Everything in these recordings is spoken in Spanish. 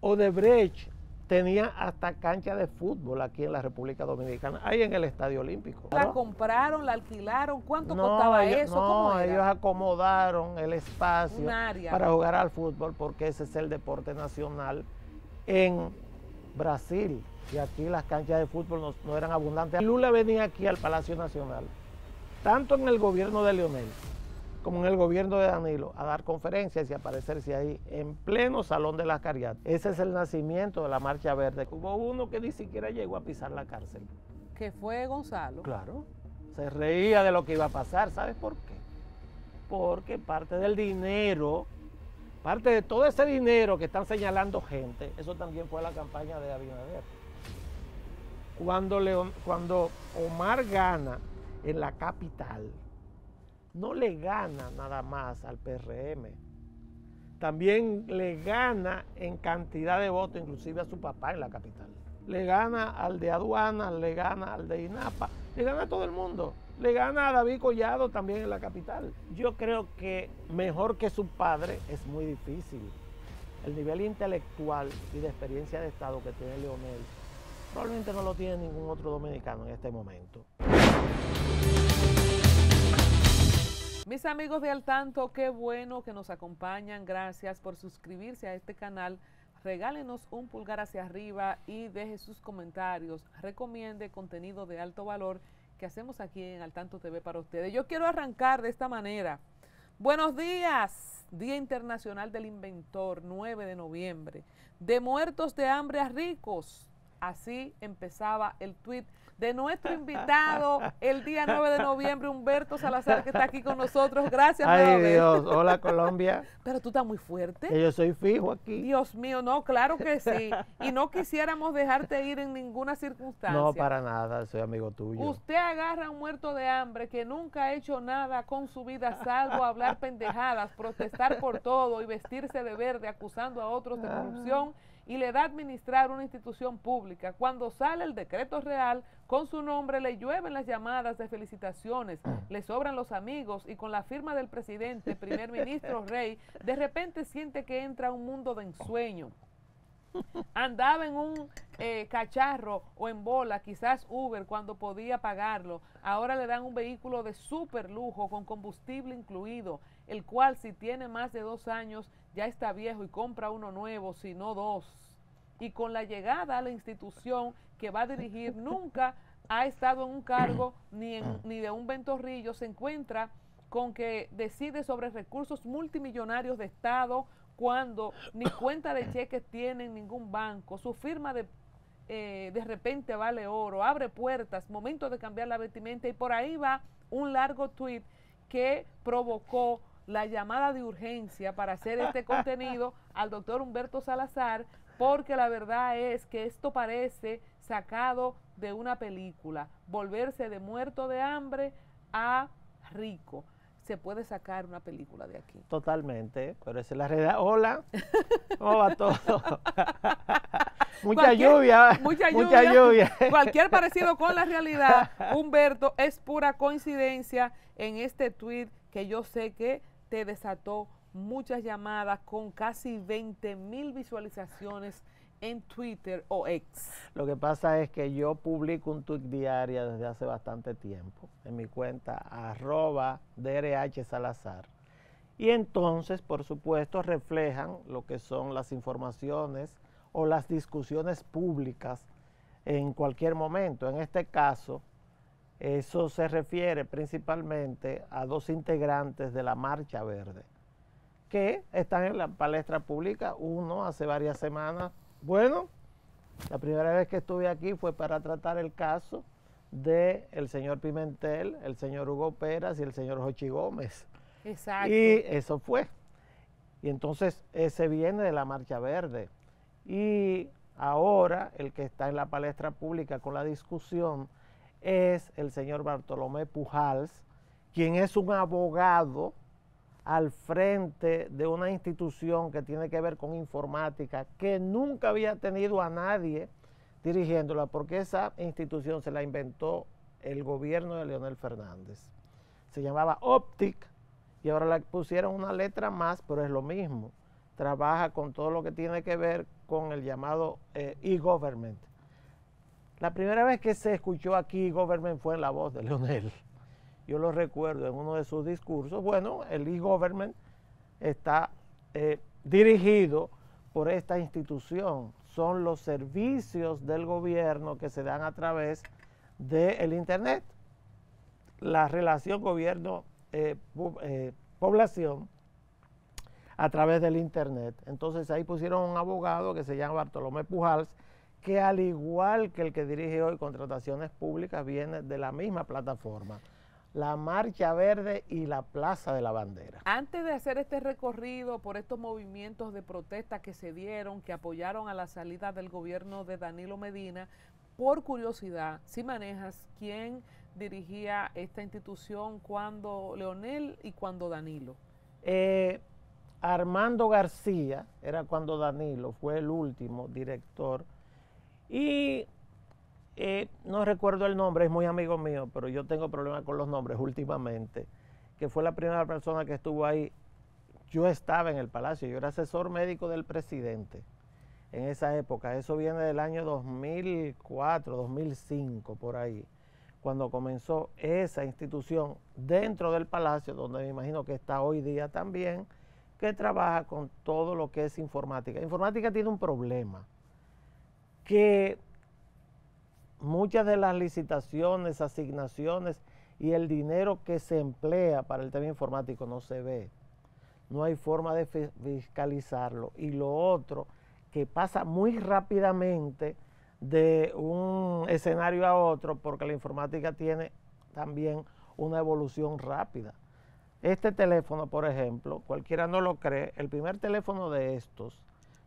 Odebrecht tenía hasta cancha de fútbol aquí en la República Dominicana, ahí en el Estadio Olímpico. ¿La compraron, la alquilaron? ¿Cuánto costaba eso? No, ellos acomodaron el espacio para jugar al fútbol porque ese es el deporte nacional en Brasil. Y aquí las canchas de fútbol no, no eran abundantes. Lula venía aquí al Palacio Nacional, tanto en el gobierno de Leonel como en el gobierno de Danilo, a dar conferencias y aparecerse ahí en pleno Salón de las cariátides. Ese es el nacimiento de la Marcha Verde. Hubo uno que ni siquiera llegó a pisar la cárcel. Que fue Gonzalo. Claro. Se reía de lo que iba a pasar. ¿Sabes por qué? Porque parte del dinero, parte de todo ese dinero que están señalando gente, eso también fue la campaña de Abinader. Cuando, cuando Omar gana en la capital, no le gana nada más al PRM. También le gana en cantidad de votos, inclusive a su papá en la capital. Le gana al de aduanas, le gana al de INAPA, le gana a todo el mundo. Le gana a David Collado también en la capital. Yo creo que mejor que su padre es muy difícil. El nivel intelectual y de experiencia de Estado que tiene Leonel probablemente no lo tiene ningún otro dominicano en este momento. Mis amigos de Al Tanto, qué bueno que nos acompañan. Gracias por suscribirse a este canal. Regálenos un pulgar hacia arriba y deje sus comentarios. Recomiende contenido de alto valor que hacemos aquí en Al Tanto TV para ustedes. Yo quiero arrancar de esta manera. Buenos días, Día Internacional del Inventor, 9 de noviembre. De muertos de hambre a ricos. Así empezaba el tweet de nuestro invitado el día 9 de noviembre, Humberto Salazar, que está aquí con nosotros. Gracias, Ay, Dios. Hola, Colombia. Pero tú estás muy fuerte. yo soy fijo aquí. Dios mío, no, claro que sí. Y no quisiéramos dejarte ir en ninguna circunstancia. No, para nada, soy amigo tuyo. Usted agarra a un muerto de hambre que nunca ha hecho nada con su vida, salvo hablar pendejadas, protestar por todo y vestirse de verde, acusando a otros de ah. corrupción y le da a administrar una institución pública. Cuando sale el decreto real, con su nombre le llueven las llamadas de felicitaciones, le sobran los amigos y con la firma del presidente, primer ministro, rey, de repente siente que entra a un mundo de ensueño andaba en un eh, cacharro o en bola, quizás Uber cuando podía pagarlo. Ahora le dan un vehículo de super lujo con combustible incluido, el cual si tiene más de dos años ya está viejo y compra uno nuevo, sino dos. Y con la llegada a la institución que va a dirigir, nunca ha estado en un cargo ni, ah. ni de un ventorrillo, se encuentra con que decide sobre recursos multimillonarios de Estado cuando ni cuenta de cheques tiene en ningún banco, su firma de, eh, de repente vale oro, abre puertas, momento de cambiar la vestimenta y por ahí va un largo tuit que provocó la llamada de urgencia para hacer este contenido al doctor Humberto Salazar, porque la verdad es que esto parece sacado de una película, volverse de muerto de hambre a rico. Se puede sacar una película de aquí. Totalmente, pero esa es la realidad. Hola, hola va todo? mucha, lluvia, mucha lluvia, mucha lluvia. Cualquier parecido con la realidad, Humberto, es pura coincidencia en este tweet que yo sé que te desató muchas llamadas con casi 20 mil visualizaciones en Twitter o ex. Lo que pasa es que yo publico un tweet diario desde hace bastante tiempo en mi cuenta arroba DRH Salazar. Y entonces, por supuesto, reflejan lo que son las informaciones o las discusiones públicas en cualquier momento. En este caso, eso se refiere principalmente a dos integrantes de la Marcha Verde que están en la palestra pública, uno hace varias semanas. Bueno, la primera vez que estuve aquí fue para tratar el caso del el señor Pimentel, el señor Hugo Peras y el señor Jochi Gómez. Exacto. Y eso fue. Y entonces ese viene de la Marcha Verde. Y ahora el que está en la palestra pública con la discusión es el señor Bartolomé Pujals, quien es un abogado al frente de una institución que tiene que ver con informática, que nunca había tenido a nadie dirigiéndola, porque esa institución se la inventó el gobierno de Leonel Fernández. Se llamaba Optic y ahora le pusieron una letra más, pero es lo mismo. Trabaja con todo lo que tiene que ver con el llamado eh, e-government la primera vez que se escuchó aquí government fue en la voz de Leonel. Yo lo recuerdo en uno de sus discursos. Bueno, el e-government está eh, dirigido por esta institución. Son los servicios del gobierno que se dan a través del Internet. La relación gobierno-población eh, eh, a través del Internet. Entonces ahí pusieron un abogado que se llama Bartolomé Pujals, que al igual que el que dirige hoy contrataciones públicas, viene de la misma plataforma la Marcha Verde y la Plaza de la Bandera. Antes de hacer este recorrido por estos movimientos de protesta que se dieron, que apoyaron a la salida del gobierno de Danilo Medina, por curiosidad, si manejas quién dirigía esta institución cuando Leonel y cuando Danilo. Eh, Armando García era cuando Danilo fue el último director y eh, no recuerdo el nombre, es muy amigo mío, pero yo tengo problemas con los nombres últimamente, que fue la primera persona que estuvo ahí. Yo estaba en el palacio, yo era asesor médico del presidente en esa época. Eso viene del año 2004, 2005, por ahí, cuando comenzó esa institución dentro del palacio, donde me imagino que está hoy día también, que trabaja con todo lo que es informática. Informática tiene un problema que muchas de las licitaciones, asignaciones y el dinero que se emplea para el tema informático no se ve. No hay forma de fiscalizarlo. Y lo otro, que pasa muy rápidamente de un escenario a otro, porque la informática tiene también una evolución rápida. Este teléfono, por ejemplo, cualquiera no lo cree, el primer teléfono de estos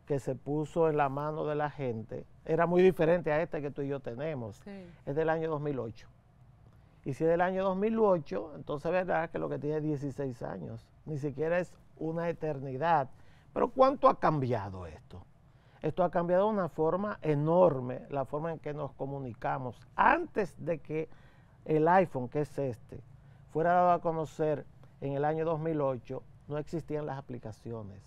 que se puso en la mano de la gente era muy diferente a este que tú y yo tenemos. Es del año 2008. Y si es del año 2008, entonces verdad que lo que tiene es 16 años. Ni siquiera es una eternidad. Pero ¿cuánto ha cambiado esto? Esto ha cambiado de una forma enorme, la forma en que nos comunicamos. Antes de que el iPhone, que es este, fuera dado a conocer en el año 2008, no existían las aplicaciones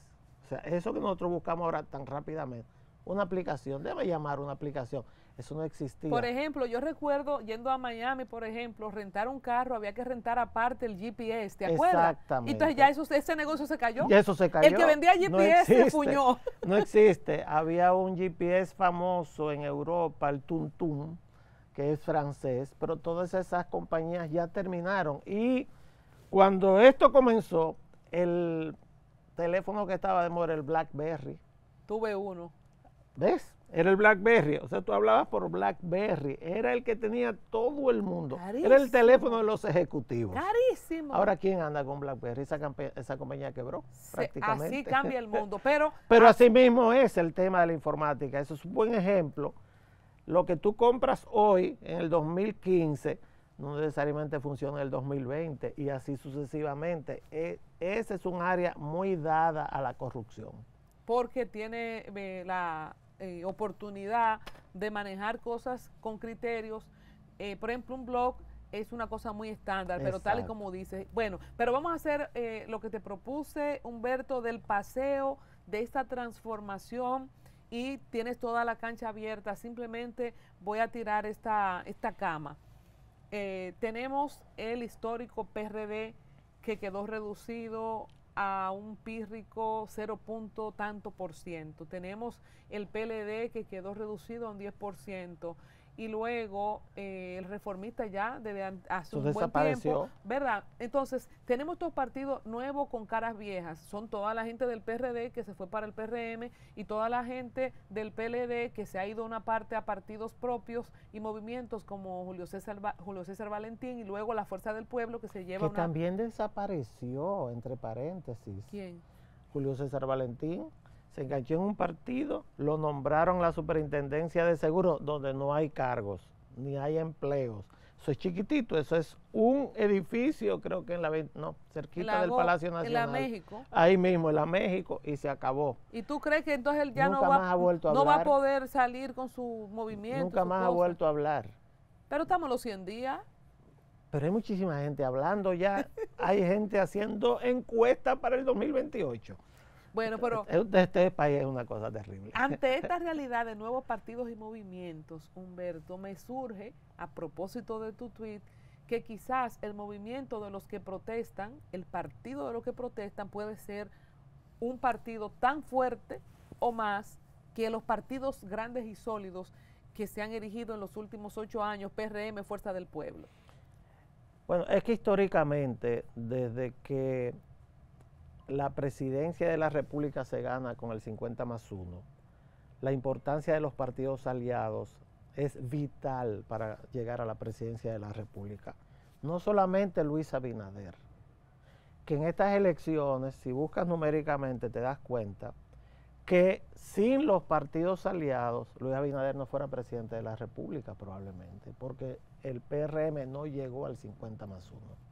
o sea, eso que nosotros buscamos ahora tan rápidamente. Una aplicación, debe llamar una aplicación. Eso no existía. Por ejemplo, yo recuerdo yendo a Miami, por ejemplo, rentar un carro, había que rentar aparte el GPS, ¿te acuerdas? Exactamente. Entonces ya ese negocio se cayó. Ya eso se cayó. El que vendía GPS se puñó. No existe. había un GPS famoso en Europa, el Tuntum, que es francés, pero todas esas compañías ya terminaron. Y cuando esto comenzó, el teléfono que estaba de moda, el BlackBerry. Tuve uno. ¿Ves? Era el BlackBerry. O sea, tú hablabas por BlackBerry. Era el que tenía todo el mundo. Era el teléfono de los ejecutivos. Carísimo. Ahora, ¿quién anda con BlackBerry? Esa, compañía quebró prácticamente. Así cambia el mundo. Pero, Pero así mismo es el tema de la informática. Eso es un buen ejemplo. Lo que tú compras hoy, en el 2015 no necesariamente funciona el 2020 y así sucesivamente. E, ese es un área muy dada a la corrupción. Porque tiene eh, la eh, oportunidad de manejar cosas con criterios. Eh, por ejemplo, un blog es una cosa muy estándar, pero tal y como dices. Bueno, pero vamos a hacer lo que te propuse, Humberto, del paseo, de esta transformación y tienes toda la cancha abierta. Simplemente voy a tirar esta, esta cama eh, tenemos el histórico PRD que quedó reducido a un pírrico 0. tanto por ciento. Tenemos el PLD que quedó reducido a un 10 por ciento y luego eh, el reformista ya desde hace un buen tiempo, ¿verdad? Entonces, tenemos estos partidos nuevos con caras viejas, son toda la gente del PRD que se fue para el PRM y toda la gente del PLD que se ha ido una parte a partidos propios y movimientos como Julio César Julio César Valentín y luego la Fuerza del Pueblo que se lleva que también desapareció entre paréntesis. ¿Quién? Julio César Valentín se enganchó en un partido, lo nombraron la superintendencia de seguros, donde no hay cargos, ni hay empleos. Eso es chiquitito, eso es un edificio, creo que en la no, cerquita del Palacio Nacional. En la México. Ahí mismo, en la México, y se acabó. ¿Y tú crees que entonces él ya no, va, a no va a poder salir con su movimiento? Nunca más ha vuelto a hablar. Pero estamos los 100 días. Pero hay muchísima gente hablando ya, hay gente haciendo encuestas para el 2028. Bueno, este, pero... Este, este, este, país es una cosa terrible. Ante esta realidad de nuevos partidos y movimientos, Humberto, me surge, a propósito de tu tweet, que quizás el movimiento de los que protestan, el partido de los que protestan puede ser un partido tan fuerte o más que los partidos grandes y sólidos que se han erigido en los últimos ocho años, PRM, Fuerza del Pueblo. Bueno, es que históricamente, desde que la presidencia de la República se gana con el 50 más 1. La importancia de los partidos aliados es vital para llegar a la presidencia de la República. No solamente Luis Abinader, que en estas elecciones, si buscas numéricamente, te das cuenta que sin los partidos aliados, Luis Abinader no fuera presidente de la República probablemente, porque el PRM no llegó al 50 más 1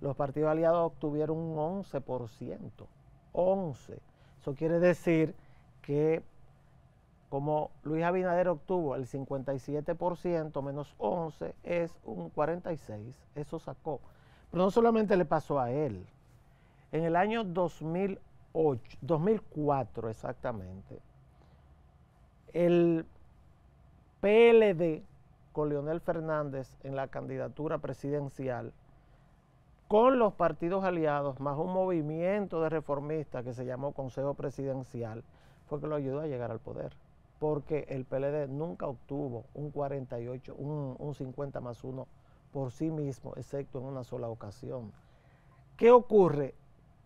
los partidos aliados obtuvieron un 11%. 11. Eso quiere decir que como Luis Abinader obtuvo el 57% menos 11 es un 46, eso sacó. Pero no solamente le pasó a él. En el año 2008, 2004 exactamente, el PLD con Leonel Fernández en la candidatura presidencial con los partidos aliados, más un movimiento de reformistas que se llamó Consejo Presidencial, fue que lo ayudó a llegar al poder. Porque el PLD nunca obtuvo un 48, un, 50 más uno por sí mismo, excepto en una sola ocasión. ¿Qué ocurre?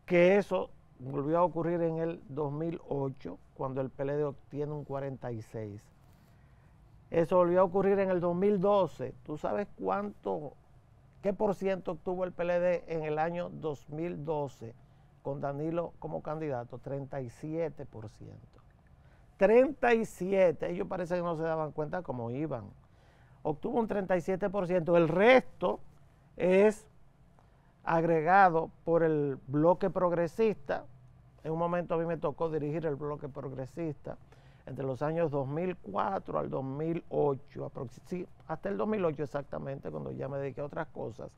Que eso volvió a ocurrir en el 2008, cuando el PLD obtiene un 46. Eso volvió a ocurrir en el 2012. ¿Tú sabes cuánto ¿Qué por ciento obtuvo el PLD en el año 2012 con Danilo como candidato? 37 37, ellos parece que no se daban cuenta cómo iban. Obtuvo un 37%, el resto es agregado por el bloque progresista. En un momento a mí me tocó dirigir el bloque progresista entre los años 2004 al 2008, hasta el 2008 exactamente, cuando ya me dediqué a otras cosas,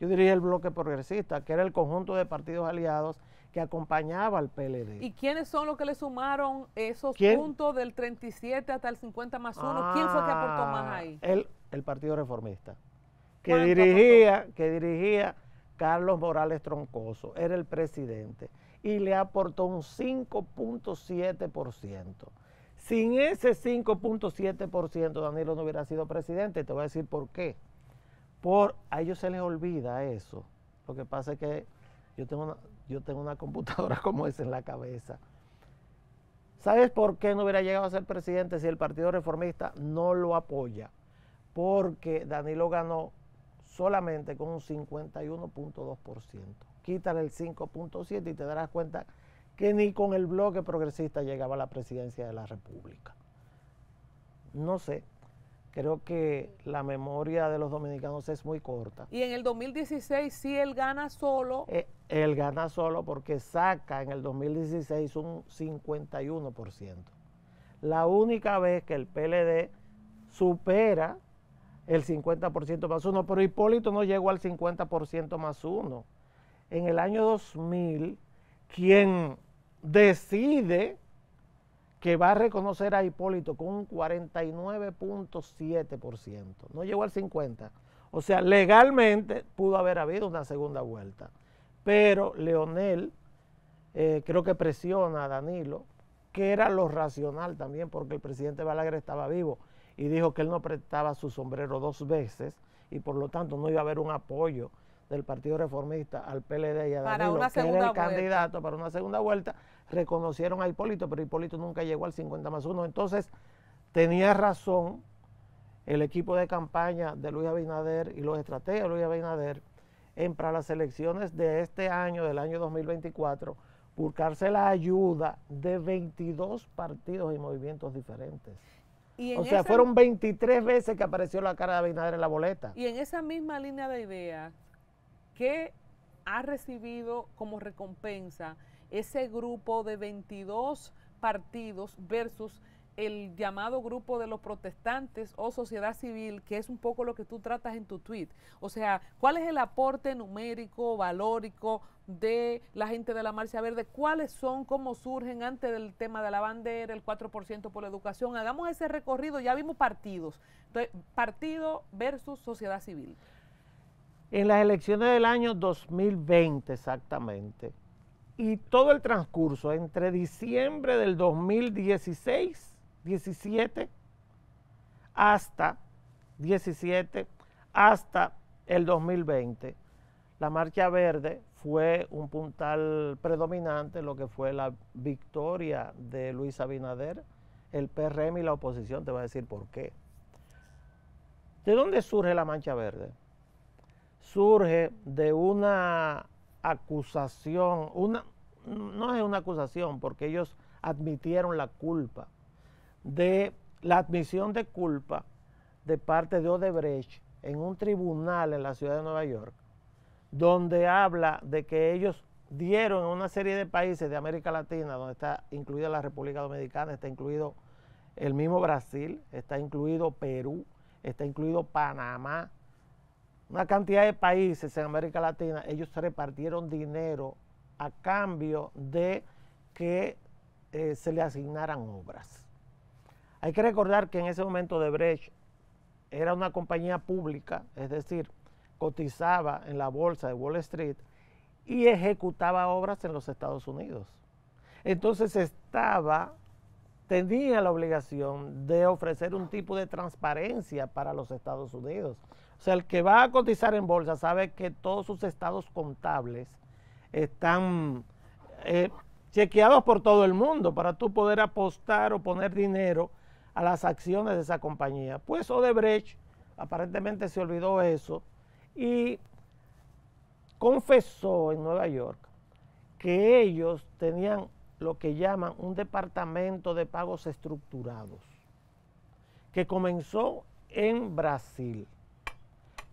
yo dirigí el bloque progresista, que era el conjunto de partidos aliados que acompañaba al PLD. ¿Y quiénes son los que le sumaron esos puntos del 37 hasta el 50 más 1? ¿Quién fue que aportó más ah, ahí? El, Partido Reformista, que dirigía, que dirigía Carlos Morales Troncoso, era el presidente, y le aportó un 5.7%. Sin ese 5.7%, Danilo no hubiera sido presidente. Te voy a decir por qué. Por, a ellos se les olvida eso. Lo que pasa es que yo tengo yo tengo una computadora como esa en la cabeza. ¿Sabes por qué no hubiera llegado a ser presidente si el Partido Reformista no lo apoya? Porque Danilo ganó solamente con un 51.2%. Quítale el 5.7 y te darás cuenta que ni con el bloque progresista llegaba a la presidencia de la República. No sé, creo que la memoria de los dominicanos es muy corta. Y en el 2016 si él gana solo. Eh, él gana solo porque saca en el 2016 un 51%. La única vez que el PLD supera el 50% más uno, pero Hipólito no llegó al 50% más uno. En el año 2000, quien decide que va a reconocer a Hipólito con un 49.7%. No llegó al 50%. O sea, legalmente pudo haber habido una segunda vuelta. Pero Leonel eh, creo que presiona a Danilo, que era lo racional también, porque el presidente Balaguer estaba vivo y dijo que él no prestaba su sombrero dos veces y por lo tanto no iba a haber un apoyo del Partido Reformista al PLD y a Danilo, que era el candidato para una segunda vuelta, reconocieron a Hipólito, pero Hipólito nunca llegó al 50 más 1. Entonces, tenía razón el equipo de campaña de Luis Abinader y los estrategas de Luis Abinader en para las elecciones de este año, del año 2024, buscarse la ayuda de 22 partidos y movimientos diferentes. o sea, fueron 23 veces que apareció la cara de Abinader en la boleta. Y en esa misma línea de ideas, ¿qué ha recibido como recompensa ese grupo de 22 partidos versus el llamado grupo de los protestantes o sociedad civil, que es un poco lo que tú tratas en tu tweet. O sea, ¿cuál es el aporte numérico, valórico de la gente de la Marcia Verde? ¿Cuáles son, cómo surgen antes del tema de la bandera, el 4% por la educación? Hagamos ese recorrido, ya vimos partidos. Entonces, partido versus sociedad civil. En las elecciones del año 2020 exactamente, y todo el transcurso entre diciembre del 2016, 17, hasta 17, hasta el 2020, la marcha verde fue un puntal predominante, lo que fue la victoria de Luis Abinader, el PRM y la oposición, te voy a decir por qué. ¿De dónde surge la mancha verde? Surge de una acusación, una, no es una acusación porque ellos admitieron la culpa, de la admisión de culpa de parte de Odebrecht en un tribunal en la ciudad de Nueva York, donde habla de que ellos dieron en una serie de países de América Latina, donde está incluida la República Dominicana, está incluido el mismo Brasil, está incluido Perú, está incluido Panamá, una cantidad de países en América Latina, ellos repartieron dinero a cambio de que eh, se le asignaran obras. Hay que recordar que en ese momento Brecht era una compañía pública, es decir, cotizaba en la bolsa de Wall Street y ejecutaba obras en los Estados Unidos. Entonces estaba, tenía la obligación de ofrecer un tipo de transparencia para los Estados Unidos. O sea, el que va a cotizar en bolsa sabe que todos sus estados contables están eh, chequeados por todo el mundo para tú poder apostar o poner dinero a las acciones de esa compañía. Pues Odebrecht aparentemente se olvidó eso y confesó en Nueva York que ellos tenían lo que llaman un departamento de pagos estructurados, que comenzó en Brasil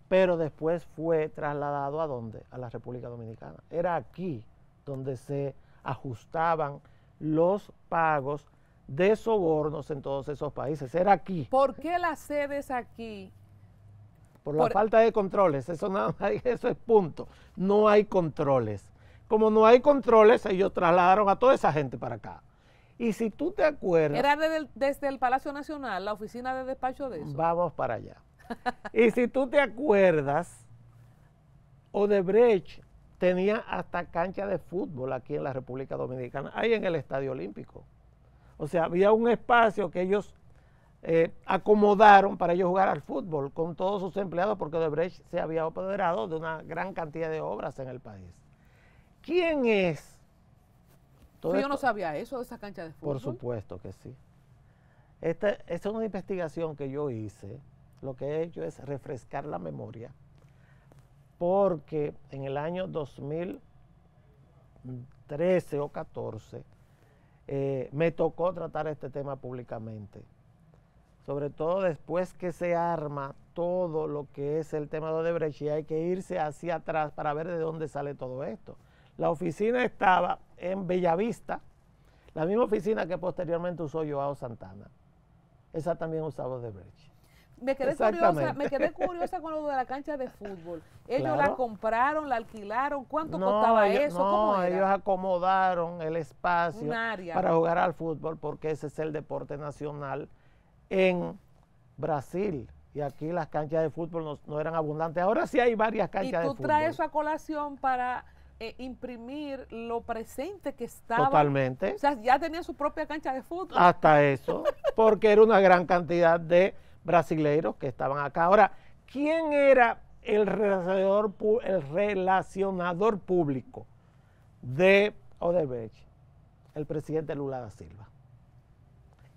pero después fue trasladado a dónde? A la República Dominicana. Era aquí donde se ajustaban los pagos de sobornos en todos esos países. Era aquí. ¿Por qué las sedes aquí? Por la falta de controles, eso, eso es punto. No hay controles. Como no hay controles, ellos trasladaron a toda esa gente para acá. Y si tú te acuerdas... Era desde el Palacio Nacional, la oficina de despacho de eso. Vamos para allá y si tú te acuerdas, Odebrecht tenía hasta cancha de fútbol aquí en la República Dominicana, ahí en el Estadio Olímpico. O sea, había un espacio que ellos eh, acomodaron para ellos jugar al fútbol con todos sus empleados porque Odebrecht se había apoderado de una gran cantidad de obras en el país. ¿Quién es? yo no sabía eso de esa cancha de fútbol. Por supuesto que sí. Esta, es una investigación que yo hice lo que he hecho es refrescar la memoria, porque en el año 2013 o 14 eh, me tocó tratar este tema públicamente, sobre todo después que se arma todo lo que es el tema de Odebrecht y hay que irse hacia atrás para ver de dónde sale todo esto. La oficina estaba en Bellavista, la misma oficina que posteriormente usó Joao Santana. Esa también usaba Odebrecht me quedé curiosa, me quedé curiosa con lo de la cancha de fútbol. Ellos la compraron, la alquilaron, ¿cuánto costaba eso? ellos acomodaron el espacio para jugar al fútbol porque ese es el deporte nacional en Brasil. Y aquí las canchas de fútbol no, eran abundantes. Ahora sí hay varias canchas de fútbol. Y tú traes a colación para eh, imprimir lo presente que estaba. Totalmente. O sea, ya tenía su propia cancha de fútbol. Hasta eso, porque era una gran cantidad de brasileiros que estaban acá. Ahora, ¿quién era el relacionador, el público de Odebrecht? El presidente Lula da Silva.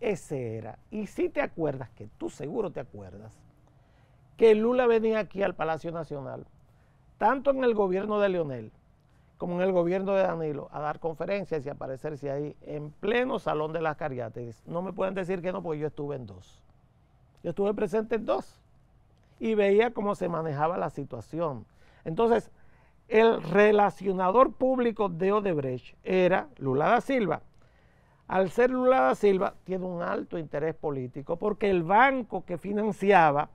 Ese era. Y si te acuerdas, que tú seguro te acuerdas, que Lula venía aquí al Palacio Nacional, tanto en el gobierno de Leonel como en el gobierno de Danilo, a dar conferencias y aparecerse ahí en pleno Salón de las Cariátides. No me pueden decir que no, porque yo estuve en dos. Yo estuve presente en dos y veía cómo se manejaba la situación. Entonces, el relacionador público de Odebrecht era Lula da Silva. Al ser Lula da Silva, tiene un alto interés político porque el banco que financiaba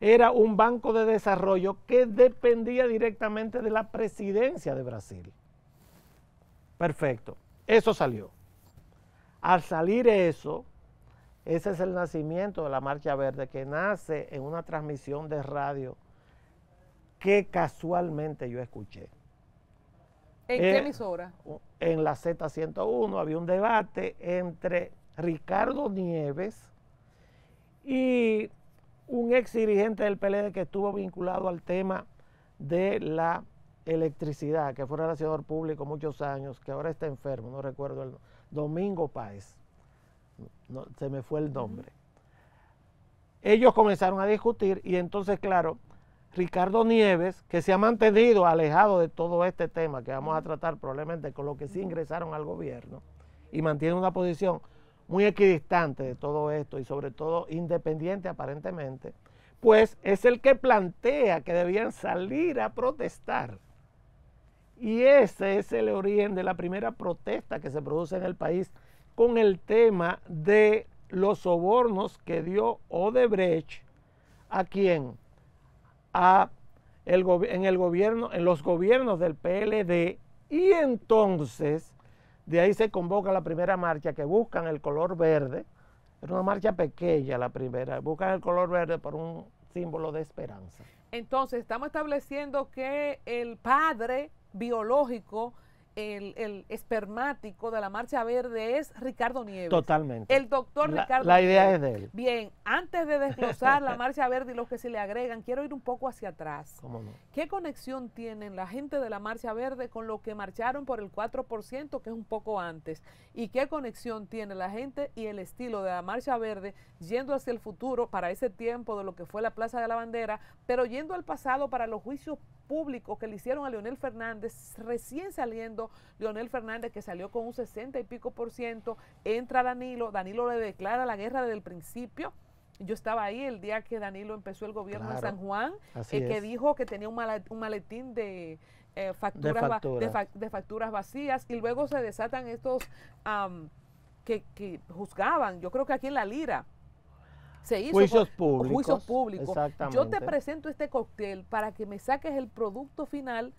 era un banco de desarrollo que dependía directamente de la presidencia de Brasil. Perfecto, eso salió. Al salir eso, ese es el nacimiento de la Marcha Verde, que nace en una transmisión de radio que casualmente yo escuché. ¿En qué eh, emisora? En la Z101 había un debate entre Ricardo Nieves y un ex dirigente del PLD que estuvo vinculado al tema de la electricidad, que fue relacionador público muchos años, que ahora está enfermo, no recuerdo el nombre, Domingo Páez se me fue el nombre. Ellos comenzaron a discutir y entonces, claro, Ricardo Nieves, que se ha mantenido alejado de todo este tema que vamos a tratar probablemente con lo que sí ingresaron al gobierno y mantiene una posición muy equidistante de todo esto y sobre todo independiente aparentemente, pues es el que plantea que debían salir a protestar. Y ese es el origen de la primera protesta que se produce en el país con el tema de los sobornos que dio Odebrecht a quien A el, en, el gobierno, en los gobiernos del PLD y entonces de ahí se convoca la primera marcha que buscan el color verde, era una marcha pequeña la primera, buscan el color verde por un símbolo de esperanza. Entonces estamos estableciendo que el padre biológico el, espermático de la Marcha Verde es Ricardo Nieves. Totalmente. El doctor la, Ricardo La idea es de él. Bien, antes de desglosar la Marcha Verde y los que se le agregan, quiero ir un poco hacia atrás. ¿Cómo no? ¿Qué conexión tienen la gente de la Marcha Verde con lo que marcharon por el 4%, que es un poco antes? ¿Y qué conexión tiene la gente y el estilo de la Marcha Verde yendo hacia el futuro para ese tiempo de lo que fue la Plaza de la Bandera, pero yendo al pasado para los juicios públicos que le hicieron a Leonel Fernández recién saliendo Leonel Fernández, que salió con un 60 y pico por ciento. Entra Danilo. Danilo le declara la guerra desde el principio. Yo estaba ahí el día que Danilo empezó el gobierno de San Juan, y que dijo que tenía un, maletín eh, de, facturas, vacías y luego se desatan estos que, juzgaban, yo creo que aquí en la lira. Se hizo juicios públicos. Juicios públicos. Yo te presento este cóctel para que me saques el producto final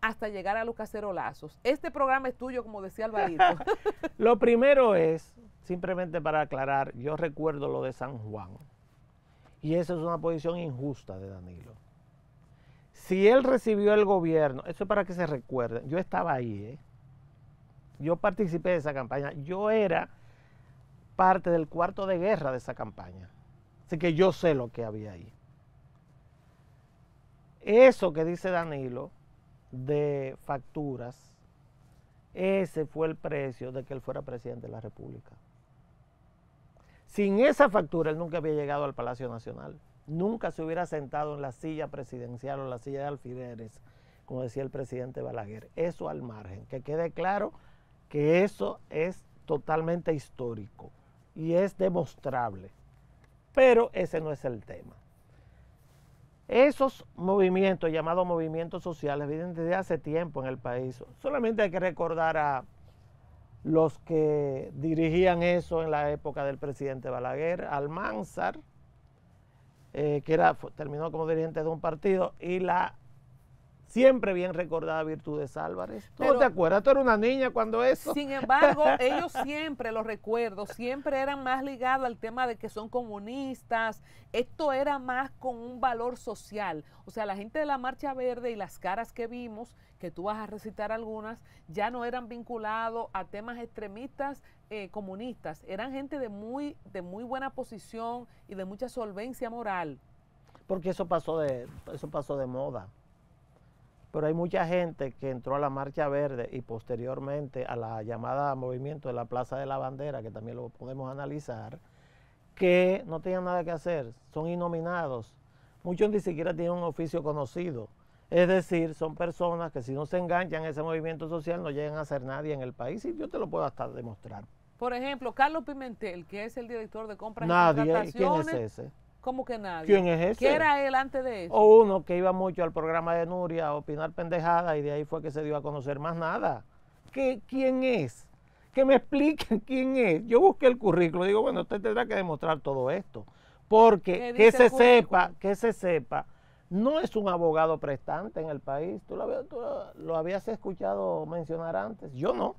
hasta llegar a los cacerolazos. Este programa es tuyo, como decía Alvarito. lo primero es, simplemente para aclarar, yo recuerdo lo de San Juan. Y eso es una posición injusta de Danilo. Si él recibió el gobierno, eso es para que se recuerden, yo estaba ahí, ¿eh? yo participé de esa campaña, yo era parte del cuarto de guerra de esa campaña. Así que yo sé lo que había ahí. Eso que dice Danilo de facturas, ese fue el precio de que él fuera presidente de la República. Sin esa factura él nunca había llegado al Palacio Nacional, nunca se hubiera sentado en la silla presidencial o la silla de alfileres, como decía el presidente Balaguer. Eso al margen, que quede claro que eso es totalmente histórico y es demostrable. Pero ese no es el tema. Esos movimientos, llamados movimientos sociales, vienen desde hace tiempo en el país. Solamente hay que recordar a los que dirigían eso en la época del presidente Balaguer, Almanzar, eh, que era, terminó como dirigente de un partido, y la Siempre bien recordada Virtudes Álvarez. ¿Tú te acuerdas? Tú eras una niña cuando eso. Sin embargo, ellos siempre, los recuerdo, siempre eran más ligados al tema de que son comunistas. Esto era más con un valor social. O sea, la gente de la Marcha Verde y las caras que vimos, que tú vas a recitar algunas, ya no eran vinculados a temas extremistas eh, comunistas. Eran gente de muy, de muy buena posición y de mucha solvencia moral. Porque eso pasó de, eso pasó de moda. Pero hay mucha gente que entró a la Marcha Verde y posteriormente a la llamada movimiento de la Plaza de la Bandera, que también lo podemos analizar, que no tenían nada que hacer, son innominados. Muchos ni siquiera tienen un oficio conocido. Es decir, son personas que si no se enganchan en ese movimiento social no llegan a ser nadie en el país y yo te lo puedo hasta demostrar. Por ejemplo, Carlos Pimentel, que es el director de compras nadie, y ¿Quién es ese? ¿Cómo que nadie? ¿Quién es ese? ¿Qué era él antes de eso? O uno que iba mucho al programa de Nuria a opinar pendejada y de ahí fue que se dio a conocer más nada. ¿Qué, ¿Quién es? Que me expliquen quién es. Yo busqué el currículo, digo, bueno, usted tendrá que demostrar todo esto. Porque que se sepa, que se sepa, no es un abogado prestante en el país. Tú tú lo habías escuchado mencionar antes. Yo no.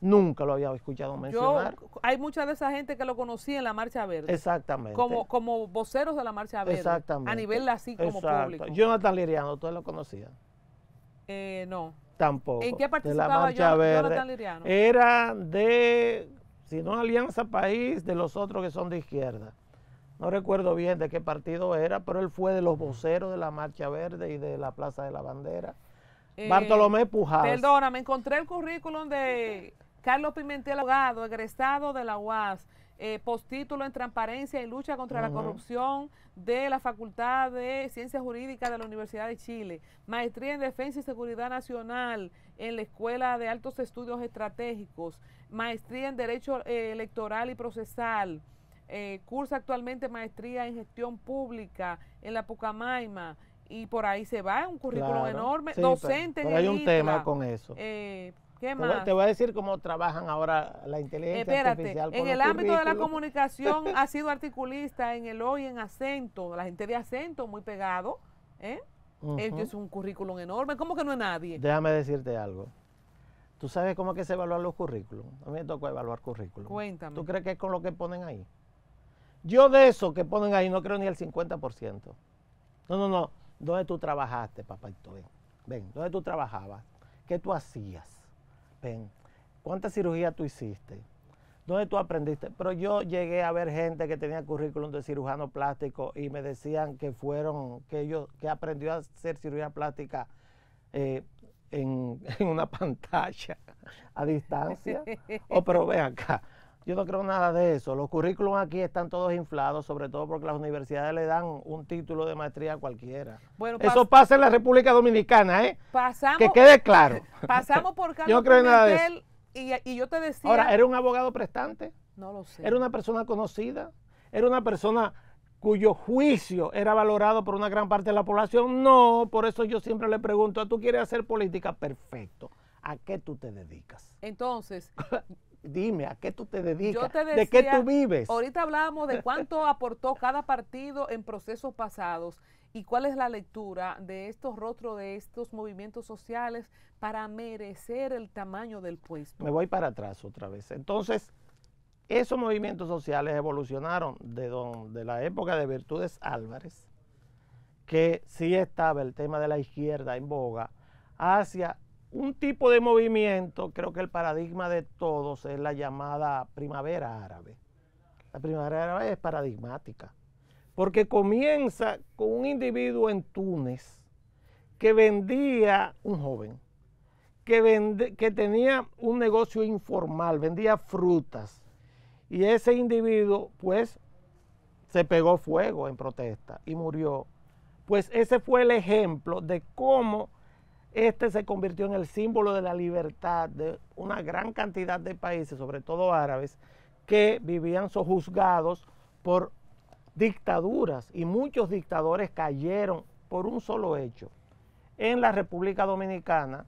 Nunca lo había escuchado mencionar. hay mucha de esa gente que lo conocía en la Marcha Verde. Exactamente. Como, como voceros de la Marcha Verde. Exactamente. A nivel así como público. Jonathan Liriano, ¿tú lo conocías? Eh, no. Tampoco. ¿En qué participaba la Jonathan Liriano? Era de, si no Alianza País, de los otros que son de izquierda. No recuerdo bien de qué partido era, pero él fue de los voceros de la Marcha Verde y de la Plaza de la Bandera. Eh, Bartolomé Pujas. Perdona, me encontré el currículum de Carlos Pimentel, abogado, egresado de la UAS, eh, postítulo en transparencia y lucha contra la corrupción de la Facultad de Ciencias Jurídicas de la Universidad de Chile, maestría en Defensa y Seguridad Nacional en la Escuela de Altos Estudios Estratégicos, maestría en Derecho eh, Electoral y Procesal, eh, cursa actualmente maestría en Gestión Pública en la Pucamaima, y por ahí se va, un currículum enorme, docente. Pero, pero en hay un tema con eso. Te voy a decir cómo trabajan ahora la inteligencia artificial. Con en el ámbito de la comunicación ha sido articulista en el hoy en acento, la gente de acento muy pegado. ¿eh? es un currículum enorme. ¿Cómo que no es nadie? Déjame decirte algo. ¿Tú sabes cómo es que se evalúan los currículum? A mí me tocó evaluar currículum. Cuéntame. ¿Tú crees que es con lo que ponen ahí? Yo de eso que ponen ahí no creo ni el 50%. No, no, no. ¿Dónde tú trabajaste, papá? Ven, ven. ¿Dónde tú trabajabas? ¿Qué tú hacías? ven, ¿cuántas cirugías tú hiciste? ¿Dónde tú aprendiste? Pero yo llegué a ver gente que tenía currículum de cirujano plástico y me decían que fueron, que ellos, que aprendió a hacer cirugía plástica eh, en, una pantalla a distancia. o oh, pero ven acá, yo no creo nada de eso. Los currículums aquí están todos inflados, sobre todo porque las universidades le dan un título de maestría a cualquiera. eso pasa en la República Dominicana, ¿eh? Pasamos, que quede claro. Pasamos por Carlos yo nada de eso. Y, y, yo te decía... Ahora, ¿era un abogado prestante? No lo sé. ¿Era una persona conocida? ¿Era una persona cuyo juicio era valorado por una gran parte de la población? No, por eso yo siempre le pregunto, ¿tú quieres hacer política? Perfecto. ¿A qué tú te dedicas? Entonces... dime a qué tú te dedicas, de qué tú vives. Ahorita hablábamos de cuánto aportó cada partido en procesos pasados y cuál es la lectura de estos rostros, de estos movimientos sociales para merecer el tamaño del puesto. Me voy para atrás otra vez. Entonces, esos movimientos sociales evolucionaron de, la época de Virtudes Álvarez, que sí estaba el tema de la izquierda en boga, hacia un tipo de movimiento, creo que el paradigma de todos es la llamada primavera árabe. La primavera árabe es paradigmática, porque comienza con un individuo en Túnez que vendía, un joven, que, que tenía un negocio informal, vendía frutas, y ese individuo pues se pegó fuego en protesta y murió. Pues ese fue el ejemplo de cómo este se convirtió en el símbolo de la libertad de una gran cantidad de países, sobre todo árabes, que vivían sojuzgados por dictaduras y muchos dictadores cayeron por un solo hecho. En la República Dominicana,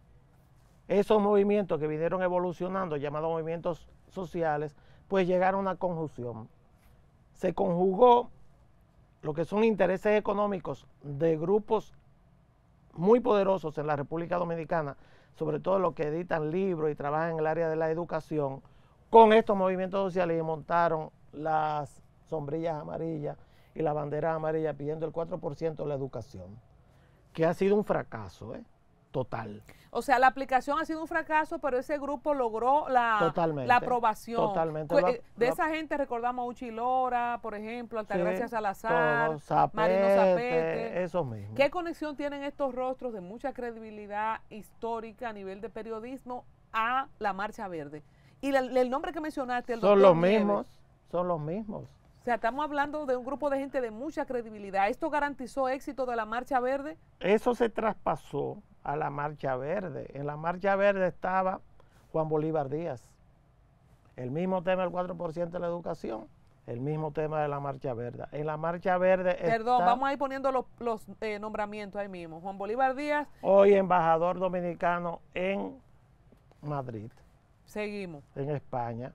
esos movimientos que vinieron evolucionando, llamados movimientos sociales, pues llegaron a una conjunción. Se conjugó lo que son intereses económicos de grupos muy poderosos en la República Dominicana, sobre todo los que editan libros y trabajan en el área de la educación, con estos movimientos sociales y montaron las sombrillas amarillas y la bandera amarilla pidiendo el 4% de la educación, que ha sido un fracaso. ¿eh? total. O sea, la aplicación ha sido un fracaso, pero ese grupo logró la, la aprobación. Totalmente. Eh, de, esa gente recordamos a Uchi Lora, por ejemplo, Altagracia Salazar, Marino Zapete. Eso mismo. ¿Qué conexión tienen estos rostros de mucha credibilidad histórica a nivel de periodismo a la Marcha Verde? Y el nombre que mencionaste, Son los mismos, son los mismos. O sea, estamos hablando de un grupo de gente de mucha credibilidad. ¿Esto garantizó éxito de la Marcha Verde? Eso se traspasó a la Marcha Verde. En la Marcha Verde estaba Juan Bolívar Díaz. El mismo tema del 4% de la educación, el mismo tema de la Marcha Verde. En la Marcha Verde. Perdón, vamos a ir poniendo los, eh, nombramientos ahí mismo. Juan Bolívar Díaz. Hoy embajador dominicano en Madrid. Seguimos. En España.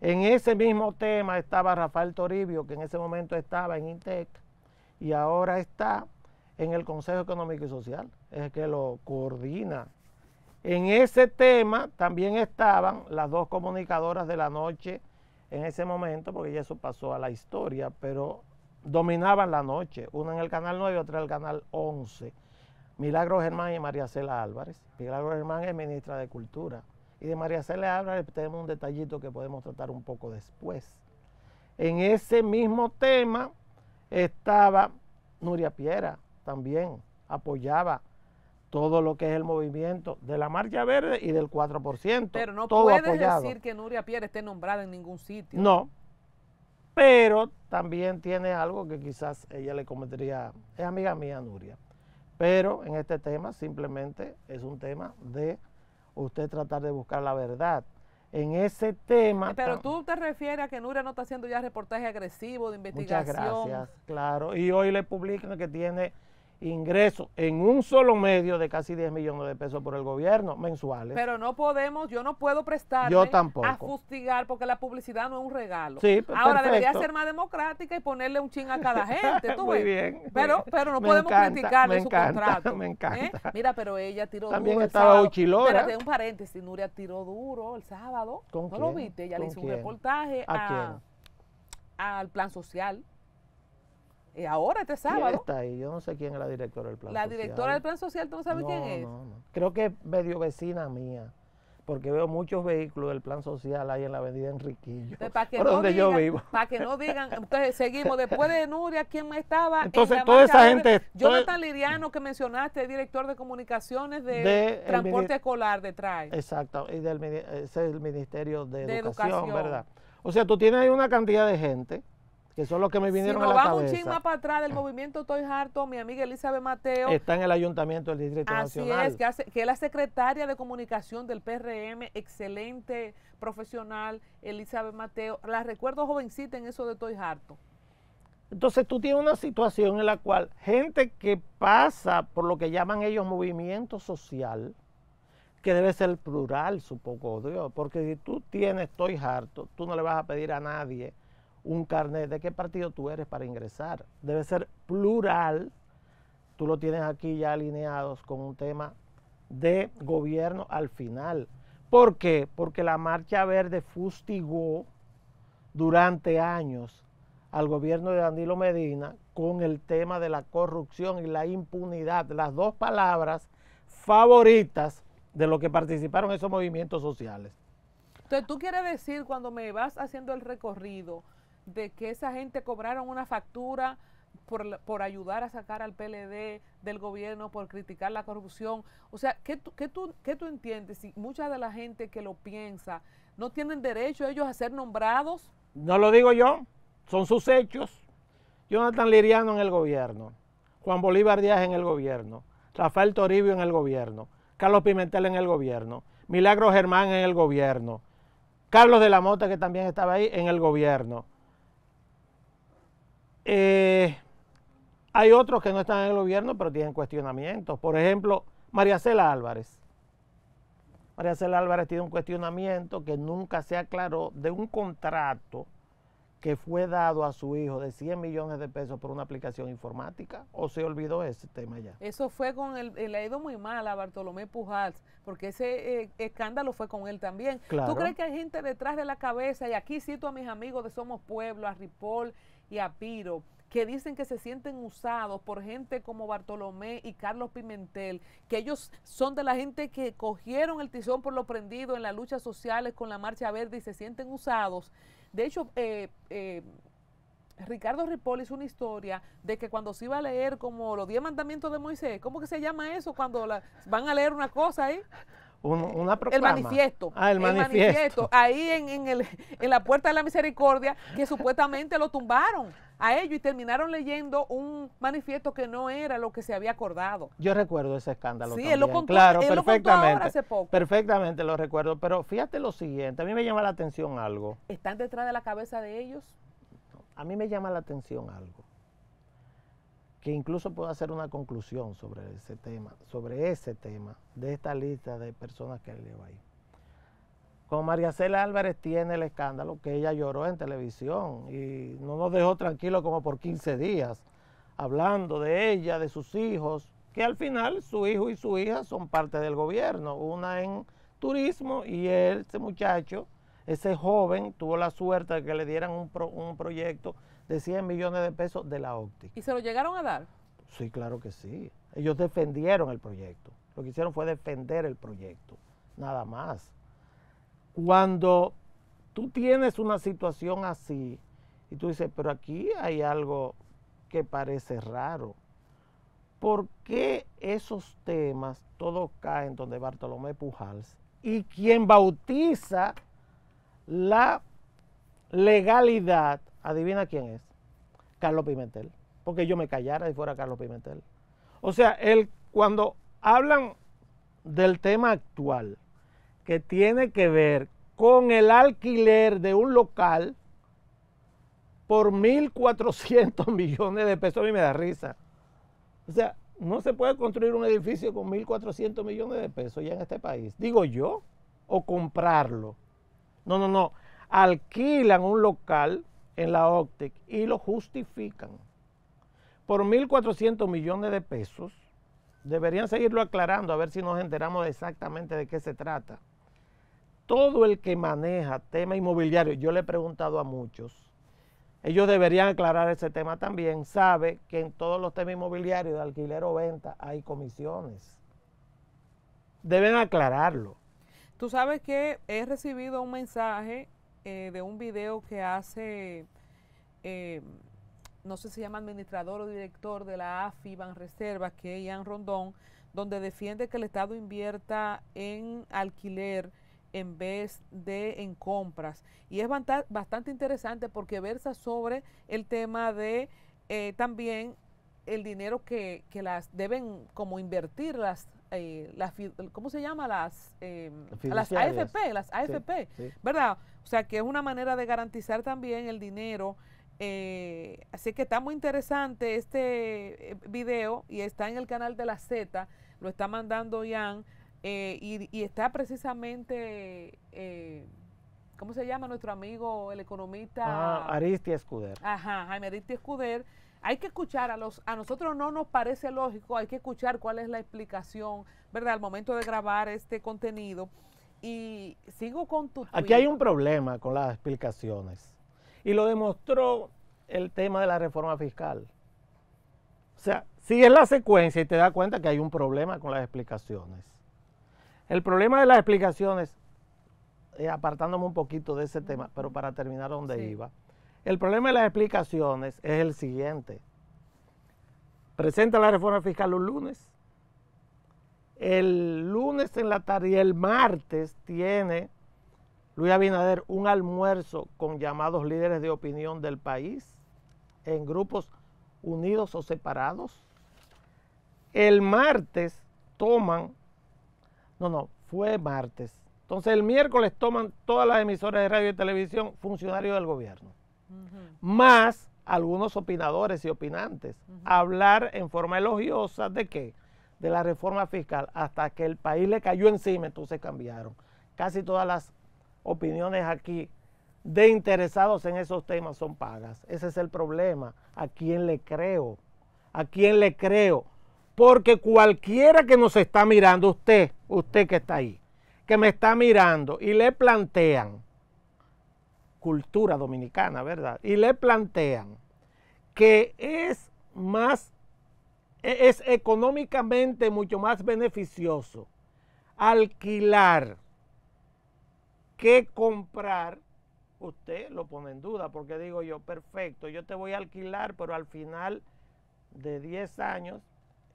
En ese mismo tema estaba Rafael Toribio, que en ese momento estaba en INTEC y ahora está en el Consejo Económico y Social es el que lo coordina. En ese tema también estaban las dos comunicadoras de la noche en ese momento, porque ya eso pasó a la historia, pero dominaban la noche, una en el canal 9 y otra en el canal 11. Milagro Germán y María Cela Álvarez. Milagro Germán es ministra de Cultura. Y de María Cela Álvarez tenemos un detallito que podemos tratar un poco después. En ese mismo tema estaba Nuria Piera, también apoyaba todo lo que es el movimiento de la Marcha Verde y del 4%. Pero no todo decir que Nuria Pierre esté nombrada en ningún sitio. No, pero también tiene algo que quizás ella le cometería, es amiga mía Nuria, pero en este tema simplemente es un tema de usted tratar de buscar la verdad. En ese tema... Pero tú te refieres a que Nuria no está haciendo ya reportaje agresivo de investigación. Muchas gracias, claro. Y hoy le publican que tiene ingresos en un solo medio de casi 10 millones de pesos por el gobierno mensuales. Pero no podemos, yo no puedo prestar a fustigar porque la publicidad no es un regalo. Ahora debería ser más democrática y ponerle un ching a cada gente, Bien. Pero, pero no podemos criticarle su contrato. Me ¿eh? encanta. Mira, pero ella tiró También duro. estaba Uchilora. Espérate, un paréntesis, Nuria tiró duro el sábado. ¿No lo viste? Ella le hizo un reportaje a, al plan social. ¿Y eh, ahora, este sábado. está ahí? Yo no sé quién es la directora del plan la social. La directora del plan social, ¿tú no sabes quién es? No, no. Creo que es medio vecina mía porque veo muchos vehículos del plan social ahí en la avenida Enriquillo, para que donde yo vivo. Para que no digan, entonces seguimos, después de Nuria, ¿quién estaba? Entonces, toda esa gente... Jonathan Liriano, que mencionaste, director de comunicaciones de, transporte escolar de TRAE. Exacto, y del, es Ministerio de, educación, ¿verdad? O sea, tú tienes ahí una cantidad de gente que son los que me vinieron a la cabeza. Si vamos un chingo más para atrás del movimiento Estoy Harto, mi amiga Elizabeth Mateo. Está en el ayuntamiento del Distrito Nacional. Así es, que, hace, que es la secretaria de comunicación del PRM, excelente profesional, Elizabeth Mateo. La recuerdo jovencita en eso de Estoy Harto. Entonces tú tienes una situación en la cual gente que pasa por lo que llaman ellos movimiento social, que debe ser plural, supongo, Dios, porque si tú tienes, estoy harto, tú no le vas a pedir a nadie un carnet de qué partido tú eres para ingresar. Debe ser plural. Tú lo tienes aquí ya alineados con un tema de gobierno al final. ¿Por qué? Porque la Marcha Verde fustigó durante años al gobierno de Danilo Medina con el tema de la corrupción y la impunidad, las dos palabras favoritas de los que participaron en esos movimientos sociales. Entonces, tú quieres decir, cuando me vas haciendo el recorrido, de que esa gente cobraron una factura por, ayudar a sacar al PLD del gobierno, por criticar la corrupción. O sea, ¿qué qué qué tú entiendes si mucha de la gente que lo piensa no tienen derecho ellos a ser nombrados? No lo digo yo, son sus hechos. Jonathan Liriano en el gobierno, Juan Bolívar Díaz en el gobierno, Rafael Toribio en el gobierno, Carlos Pimentel en el gobierno, Milagro Germán en el gobierno, Carlos de la Mota que también estaba ahí en el gobierno. Eh, hay otros que no están en el gobierno, pero tienen cuestionamientos. Por ejemplo, María Cela Álvarez. María Cela Álvarez tiene un cuestionamiento que nunca se aclaró de un contrato que fue dado a su hijo de 100 millones de pesos por una aplicación informática o se olvidó ese tema ya. Eso fue con el, eh, le ha ido muy mal a Bartolomé Pujals, porque ese eh, escándalo fue con él también. ¿Tú crees que hay gente detrás de la cabeza? Y aquí cito a mis amigos de Somos Pueblo, a Ripoll, y a Piro, que dicen que se sienten usados por gente como Bartolomé y Carlos Pimentel, que ellos son de la gente que cogieron el tizón por lo prendido en las luchas sociales con la Marcha Verde y se sienten usados. De hecho, eh, eh, Ricardo Ripoll hizo una historia de que cuando se iba a leer como los diez mandamientos de Moisés, ¿cómo que se llama eso? Cuando van a leer una cosa ahí una El manifiesto. Ah, el manifiesto. ahí en, en, el, en la Puerta de la Misericordia, que supuestamente lo tumbaron a ellos y terminaron leyendo un manifiesto que no era lo que se había acordado. Yo recuerdo ese escándalo. Sí, lo contó, claro, perfectamente, Perfectamente lo recuerdo, pero fíjate lo siguiente, a mí me llama la atención algo. ¿Están detrás de la cabeza de ellos? A mí me llama la atención algo que incluso puedo hacer una conclusión sobre ese tema, sobre ese tema, de esta lista de personas que él lleva ahí. Con María Cela Álvarez tiene el escándalo que ella lloró en televisión y no nos dejó tranquilos como por 15 días, hablando de ella, de sus hijos, que al final su hijo y su hija son parte del gobierno, una en turismo y él, ese muchacho, ese joven, tuvo la suerte de que le dieran un, pro, un proyecto de 100 millones de pesos de la óptica. ¿Y se lo llegaron a dar? Sí, claro que sí. Ellos defendieron el proyecto. Lo que hicieron fue defender el proyecto, nada más. Cuando tú tienes una situación así y tú dices, pero aquí hay algo que parece raro. ¿Por qué esos temas todos caen donde Bartolomé Pujals y quien bautiza la legalidad adivina quién es. Carlos Pimentel. Porque yo me callara si fuera Carlos Pimentel. O sea, él, cuando hablan del tema actual, que tiene que ver con el alquiler de un local por 1.400 millones de pesos, a mí me da risa. O sea, no se puede construir un edificio con 1.400 millones de pesos ya en este país, digo yo, o comprarlo. No, no, no. Alquilan un local en la OCTEC y lo justifican por 1.400 millones de pesos. Deberían seguirlo aclarando a ver si nos enteramos exactamente de qué se trata. Todo el que maneja tema inmobiliario, yo le he preguntado a muchos, ellos deberían aclarar ese tema también. Sabe que en todos los temas inmobiliarios de alquiler o venta hay comisiones. Deben aclararlo. Tú sabes que he recibido un mensaje eh, de un video que hace, eh, no sé si se llama administrador o director de la AFI Reserva que es Ian Rondón, donde defiende que el Estado invierta en alquiler en vez de en compras. Y es bastante interesante porque versa sobre el tema de eh, también el dinero que, las deben como invertirlas eh, ¿cómo se llama? Las, em, las AFP, las AFP, ¿verdad? O sea, que es una manera de garantizar también el dinero. Eh, así que está muy interesante este eh, video y está en el canal de la Z, lo está mandando Ian y, está precisamente, ¿cómo se llama nuestro amigo, el economista? Ah, Escuder. Ajá, Jaime Aristi Escuder hay que escuchar a los, a nosotros no nos parece lógico, hay que escuchar cuál es la explicación, ¿verdad? Al momento de grabar este contenido. Y sigo con tu... Aquí hay un problema con las explicaciones. Y lo demostró el tema de la reforma fiscal. O sea, sigues la secuencia y te das cuenta que hay un problema con las explicaciones. El problema de las explicaciones, eh, apartándome un poquito de ese tema, pero para terminar donde iba, el problema de las explicaciones es el siguiente. Presenta la reforma fiscal un lunes. El lunes en la tarde y el martes tiene Luis Abinader un almuerzo con llamados líderes de opinión del país en grupos unidos o separados. El martes toman, no, no, fue martes. Entonces el miércoles toman todas las emisoras de radio y televisión funcionarios del gobierno más algunos opinadores y opinantes, hablar en forma elogiosa de qué? De la reforma fiscal, hasta que el país le cayó encima, entonces cambiaron. Casi todas las opiniones aquí de interesados en esos temas son pagas. Ese es el problema. ¿A quién le creo? ¿A quién le creo? Porque cualquiera que nos está mirando, usted, usted que está ahí, que me está mirando y le plantean cultura dominicana, ¿verdad? Y le plantean que es más, e, es económicamente mucho más beneficioso alquilar que comprar, usted lo pone en duda, porque digo yo, perfecto, yo te voy a alquilar, pero al final de 10 años,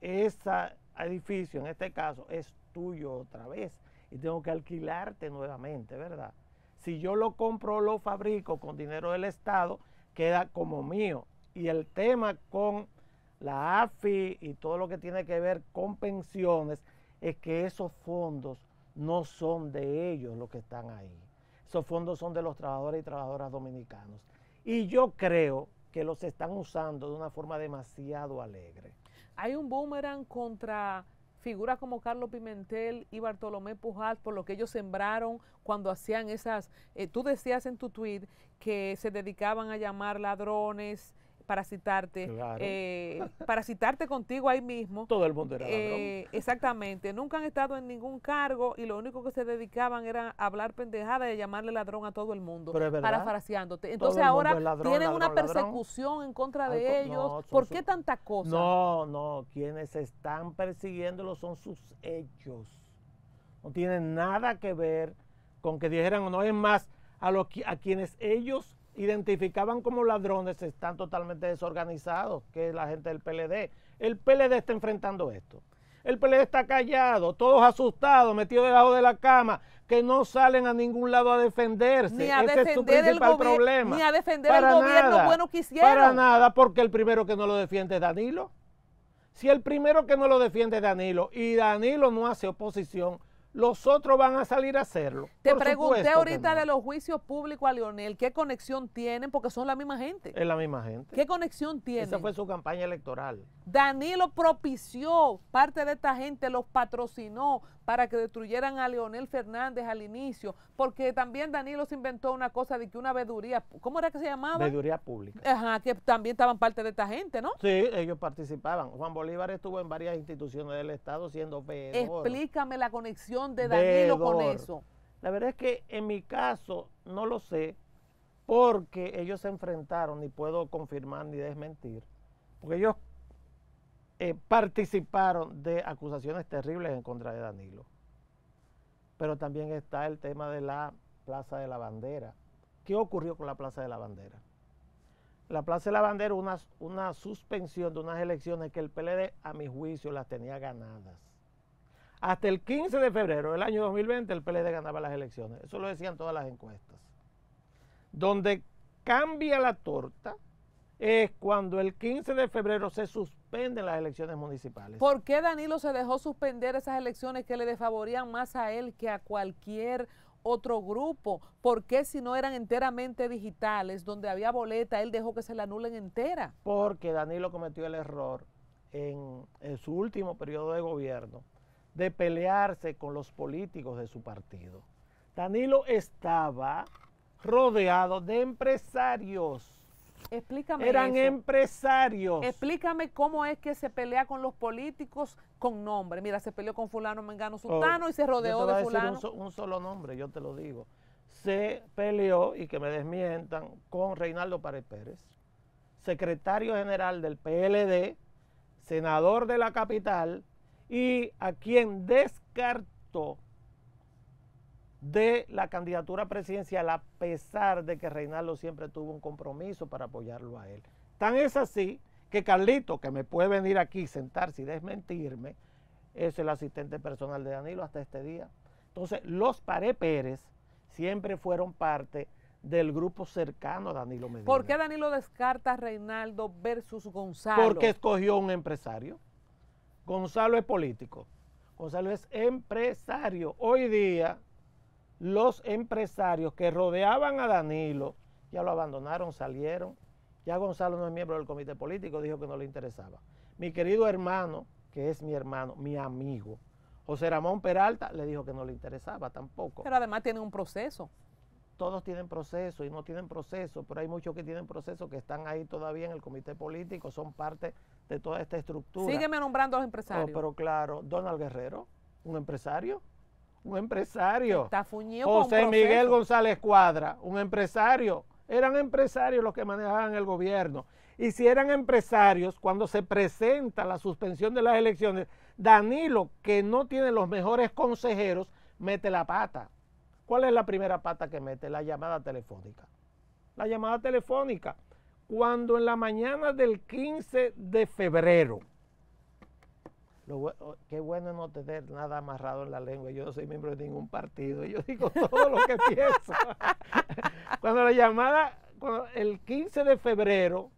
ese edificio, en este caso, es tuyo otra vez. Y tengo que alquilarte nuevamente, ¿verdad? Si yo lo compro o lo fabrico con dinero del Estado, queda como mío. Y el tema con la AFI y todo lo que tiene que ver con pensiones es que esos fondos no son de ellos los que están ahí. Esos fondos son de los trabajadores y trabajadoras dominicanos. Y yo creo que los están usando de una forma demasiado alegre. Hay un boomerang contra figuras como Carlos Pimentel y Bartolomé Pujal por lo que ellos sembraron cuando hacían esas, eh, tú decías en tu tweet que se dedicaban a llamar ladrones, para citarte, eh, para citarte contigo ahí mismo. Todo el mundo era ladrón eh, exactamente, nunca han estado en ningún cargo y lo único que se dedicaban era hablar pendejada y llamarle ladrón a todo el mundo, parafraseándote. Entonces ahora tienen una persecución en contra de ellos. ¿Por qué tanta cosa? No, no, quienes están persiguiéndolo son sus hechos. No tienen nada que ver con que dijeran, o no es más, a, los, a quienes ellos identificaban como ladrones están totalmente desorganizados, que es la gente del PLD. El PLD está enfrentando esto. El PLD está callado, todos asustados, metidos debajo de la cama, que no salen a ningún lado a defenderse. Ese es su principal problema. Ni a defender el gobierno bueno bueno quisiera. Para nada, porque el primero que no lo defiende es Danilo. Si el primero que no lo defiende es Danilo y Danilo no hace oposición, los otros van a salir a hacerlo. Te pregunté ahorita de los juicios públicos a Lionel, ¿qué conexión tienen? Porque son la misma gente. Es la misma gente. ¿Qué conexión tienen? Esa fue su campaña electoral. Danilo propició parte de esta gente, los patrocinó, para que destruyeran a Leonel Fernández al inicio, porque también Danilo se inventó una cosa de que una veeduría, ¿cómo era que se llamaba? Veeduría pública. Ajá, que también estaban parte de esta gente, ¿no? Sí, ellos participaban. Juan Bolívar estuvo en varias instituciones del Estado siendo veedor. Explícame la conexión de Danilo con eso. La verdad es que en mi caso no lo sé, porque ellos se enfrentaron, ni puedo confirmar ni desmentir, porque ellos eh, participaron de acusaciones terribles en contra de Danilo. Pero también está el tema de la Plaza de la Bandera. ¿Qué ocurrió con la Plaza de la Bandera? La Plaza de la Bandera, una, una suspensión de unas elecciones que el PLD, a mi juicio, las tenía ganadas. Hasta el 15 de febrero del año 2020 el PLD ganaba las elecciones. Eso lo decían todas las encuestas. Donde cambia la torta es cuando el 15 de febrero se suspenden las elecciones municipales. ¿Por qué Danilo se dejó suspender esas elecciones que le desfavorían más a él que a cualquier otro grupo? ¿Por qué si no eran enteramente digitales, donde había boleta, él dejó que se la anulen entera? Porque Danilo cometió el error en, su último periodo de gobierno de pelearse con los políticos de su partido. Danilo estaba rodeado de empresarios Explícame Eran empresarios. Explícame cómo es que se pelea con los políticos con nombre. Mira, se peleó con fulano, mengano, oh, sultano y se rodeó de fulano. un, un solo nombre, yo te lo digo. Se peleó, y que me desmientan, con Reinaldo Párez Pérez, secretario general del PLD, senador de la capital, y a quien descartó de la candidatura presidencial, a pesar de que Reinaldo siempre tuvo un compromiso para apoyarlo a él. Tan es así que Carlito, que me puede venir aquí, sentarse y desmentirme, es el asistente personal de Danilo hasta este día. Entonces, los Paré Pérez siempre fueron parte del grupo cercano a Danilo Medina. ¿Por qué Danilo descarta Reinaldo versus Gonzalo? Porque escogió un empresario. Gonzalo es político. Gonzalo es empresario. Hoy día, los empresarios que rodeaban a Danilo ya lo abandonaron, salieron. Ya Gonzalo no es miembro del comité político, dijo que no le interesaba. Mi querido hermano, que es mi hermano, mi amigo, José Ramón Peralta, le dijo que no le interesaba tampoco. Pero además tiene un proceso todos tienen proceso y no tienen proceso, pero hay muchos que tienen proceso que están ahí todavía en el comité político, son parte de toda esta estructura. Sígueme nombrando a los empresarios. Oh, pero claro, Donald Guerrero, un empresario, un empresario. José Miguel González Cuadra, un empresario. Eran empresarios los que manejaban el gobierno. Y si eran empresarios, cuando se presenta la suspensión de las elecciones, Danilo, que no tiene los mejores consejeros, mete la pata. ¿Cuál es la primera pata que mete? La llamada telefónica. La llamada telefónica. Cuando en la mañana del 15 de febrero, qué bueno no tener nada amarrado en la lengua. Yo no soy miembro de ningún partido. Yo digo todo lo que pienso. cuando la llamada, el 15 de febrero,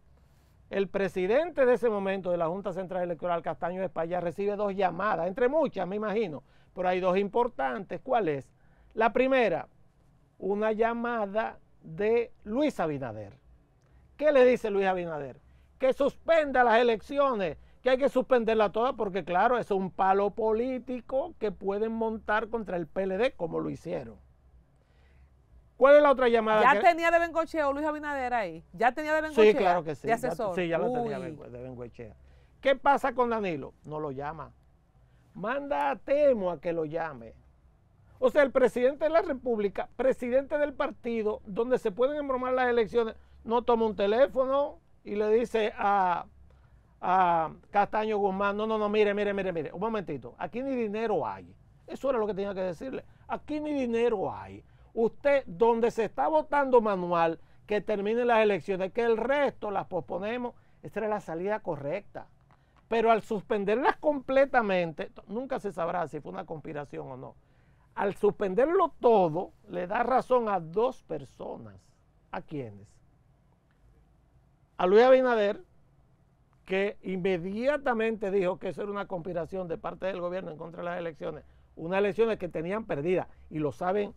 el presidente de ese momento de la Junta Central Electoral, Castaño de España, recibe dos llamadas, entre muchas, me imagino, pero hay dos importantes. ¿Cuál es? La primera, una llamada de Luis Abinader. ¿Qué le dice Luis Abinader? Que suspenda las elecciones que hay que suspenderla toda porque claro, es un palo político que pueden montar contra el PLD como lo hicieron. ¿Cuál es la otra llamada? Ya tenía de Bengochea Luis Abinader ahí. Ya tenía de Bengochea. Sí, claro que sí. De asesor. sí, ya lo tenía de Bengochea. ¿Qué pasa con Danilo? No lo llama. Manda a Temo a que lo llame. O sea, el presidente de la República, presidente del partido, donde se pueden embromar las elecciones, no toma un teléfono y le dice a a Castaño Guzmán, no, no, no, mire, mire, mire, mire, un momentito, aquí ni dinero hay. Eso era lo que tenía que decirle. Aquí ni dinero hay. Usted, donde se está votando manual, que termine las elecciones, que el resto las posponemos, esta era la salida correcta. Pero al suspenderlas completamente, nunca se sabrá si fue una conspiración o no. Al suspenderlo todo, le da razón a dos personas. ¿A quiénes? A Luis Abinader que inmediatamente dijo que eso era una conspiración de parte del gobierno en contra de las elecciones, unas elecciones que tenían perdida y lo saben,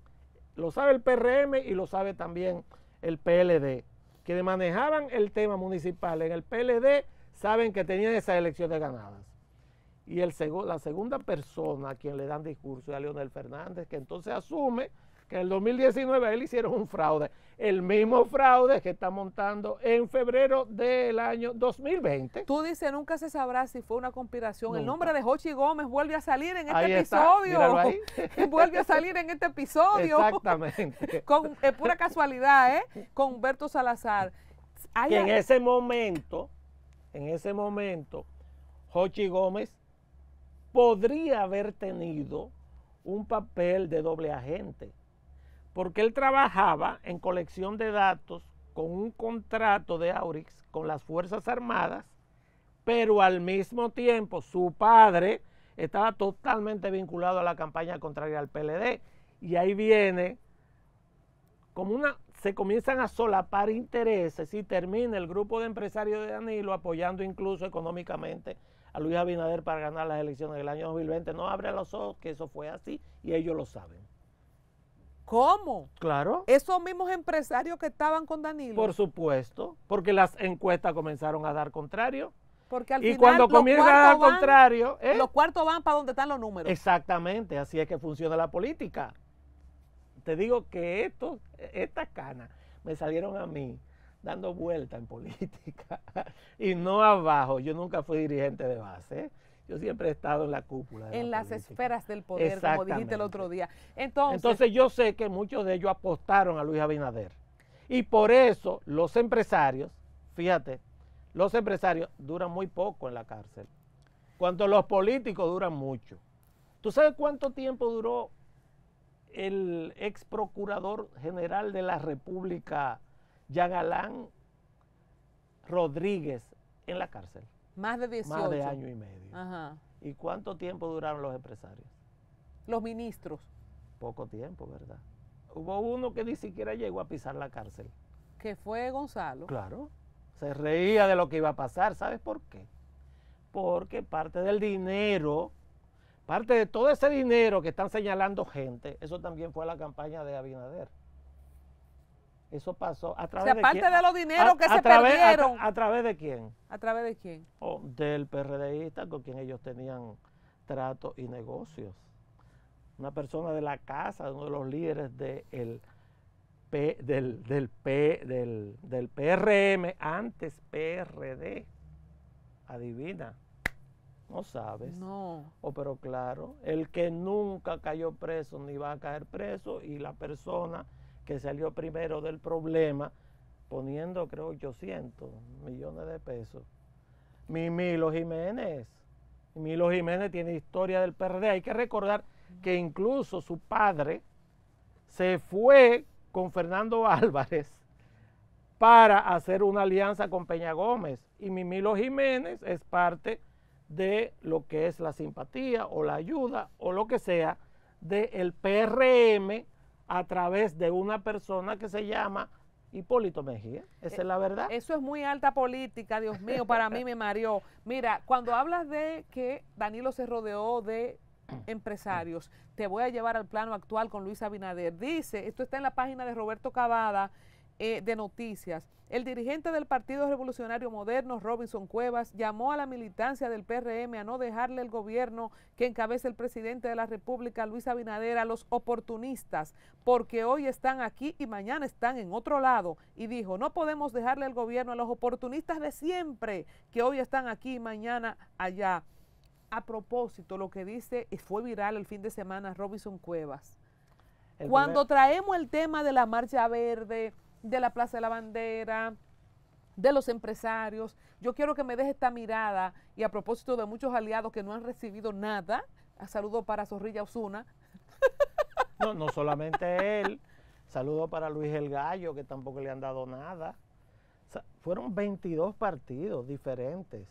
lo sabe el PRM y lo sabe también el PLD, que manejaban el tema municipal en el PLD saben que tenían esas elecciones ganadas. Y el la segunda persona a quien le dan discurso es a Leonel Fernández, que entonces asume que en el 2019 él hicieron un fraude. El mismo fraude que está montando en febrero del año 2020. Tú dices, nunca se sabrá si fue una conspiración. El nombre de Jochi Gómez vuelve a salir en este episodio. vuelve a salir en este episodio. Exactamente. Con pura casualidad, ¿eh? Con Humberto Salazar. en ese momento, en ese momento, Jochi Gómez podría haber tenido un papel de doble agente porque él trabajaba en colección de datos con un contrato de Aurix con las Fuerzas Armadas, pero al mismo tiempo su padre estaba totalmente vinculado a la campaña contraria al PLD. Y ahí viene, como una, se comienzan a solapar intereses y termina el grupo de empresarios de Danilo apoyando incluso económicamente a Luis Abinader para ganar las elecciones del año 2020. No abre los ojos que eso fue así y ellos lo saben. ¿Cómo? Claro. Esos mismos empresarios que estaban con Danilo. Por supuesto, porque las encuestas comenzaron a dar contrario. Porque al y final, cuando comienza dar contrario. ¿eh? Los cuartos van para donde están los números. Exactamente, así es que funciona la política. Te digo que esto, estas canas me salieron a mí dando vuelta en política y no abajo. Yo nunca fui dirigente de base. Yo siempre he estado en la cúpula. en las esferas del poder, como dijiste el otro día. Entonces, Entonces yo sé que muchos de ellos apostaron a Luis Abinader. Y por eso los empresarios, fíjate, los empresarios duran muy poco en la cárcel. Cuando los políticos duran mucho. ¿Tú sabes cuánto tiempo duró el ex procurador general de la República, Yagalán Rodríguez, en la cárcel? Más de 18. Más de año y medio. Ajá. ¿Y cuánto tiempo duraron los empresarios? Los ministros. Poco tiempo, ¿verdad? Hubo uno que ni siquiera llegó a pisar la cárcel. Que fue Gonzalo. Claro. Se reía de lo que iba a pasar. ¿Sabes por qué? Porque parte del dinero, parte de todo ese dinero que están señalando gente, eso también fue la campaña de Abinader. Eso pasó a través de a, través, A, través de quién? ¿A través de quién? Oh, del PRDista con quien ellos tenían trato y negocios. Una persona de la casa, uno de los líderes del, del, del, PRM, antes PRD. Adivina. No sabes. No. O oh, pero claro, el que nunca cayó preso ni va a caer preso y la persona que salió primero del problema, poniendo creo 800 millones de pesos. Mi Milo Jiménez, Milo Jiménez tiene historia del PRD. Hay que recordar que incluso su padre se fue con Fernando Álvarez para hacer una alianza con Peña Gómez. Y Mimilo Jiménez es parte de lo que es la simpatía o la ayuda o lo que sea del de PRM a través de una persona que se llama Hipólito Mejía. Esa eh, es la verdad. Eso es muy alta política, Dios mío, para mí me mareó. Mira, cuando hablas de que Danilo se rodeó de empresarios, te voy a llevar al plano actual con Luis Abinader. Dice, esto está en la página de Roberto Cavada, eh, de noticias. El dirigente del Partido Revolucionario Moderno, Robinson Cuevas, llamó a la militancia del PRM a no dejarle el gobierno que encabeza el presidente de la República, Luis Abinader, a los oportunistas, porque hoy están aquí y mañana están en otro lado. Y dijo, no podemos dejarle el gobierno a los oportunistas de siempre, que hoy están aquí y mañana allá. A propósito, lo que dice, eh, fue viral el fin de semana, Robinson Cuevas. Cuando traemos el tema de la marcha verde, de la Plaza de la Bandera, de los empresarios. Yo quiero que me deje esta mirada y a propósito de muchos aliados que no han recibido nada, saludo para Zorrilla Osuna. No, solamente él, saludo para Luis El Gallo, que tampoco le han dado nada. fueron 22 partidos diferentes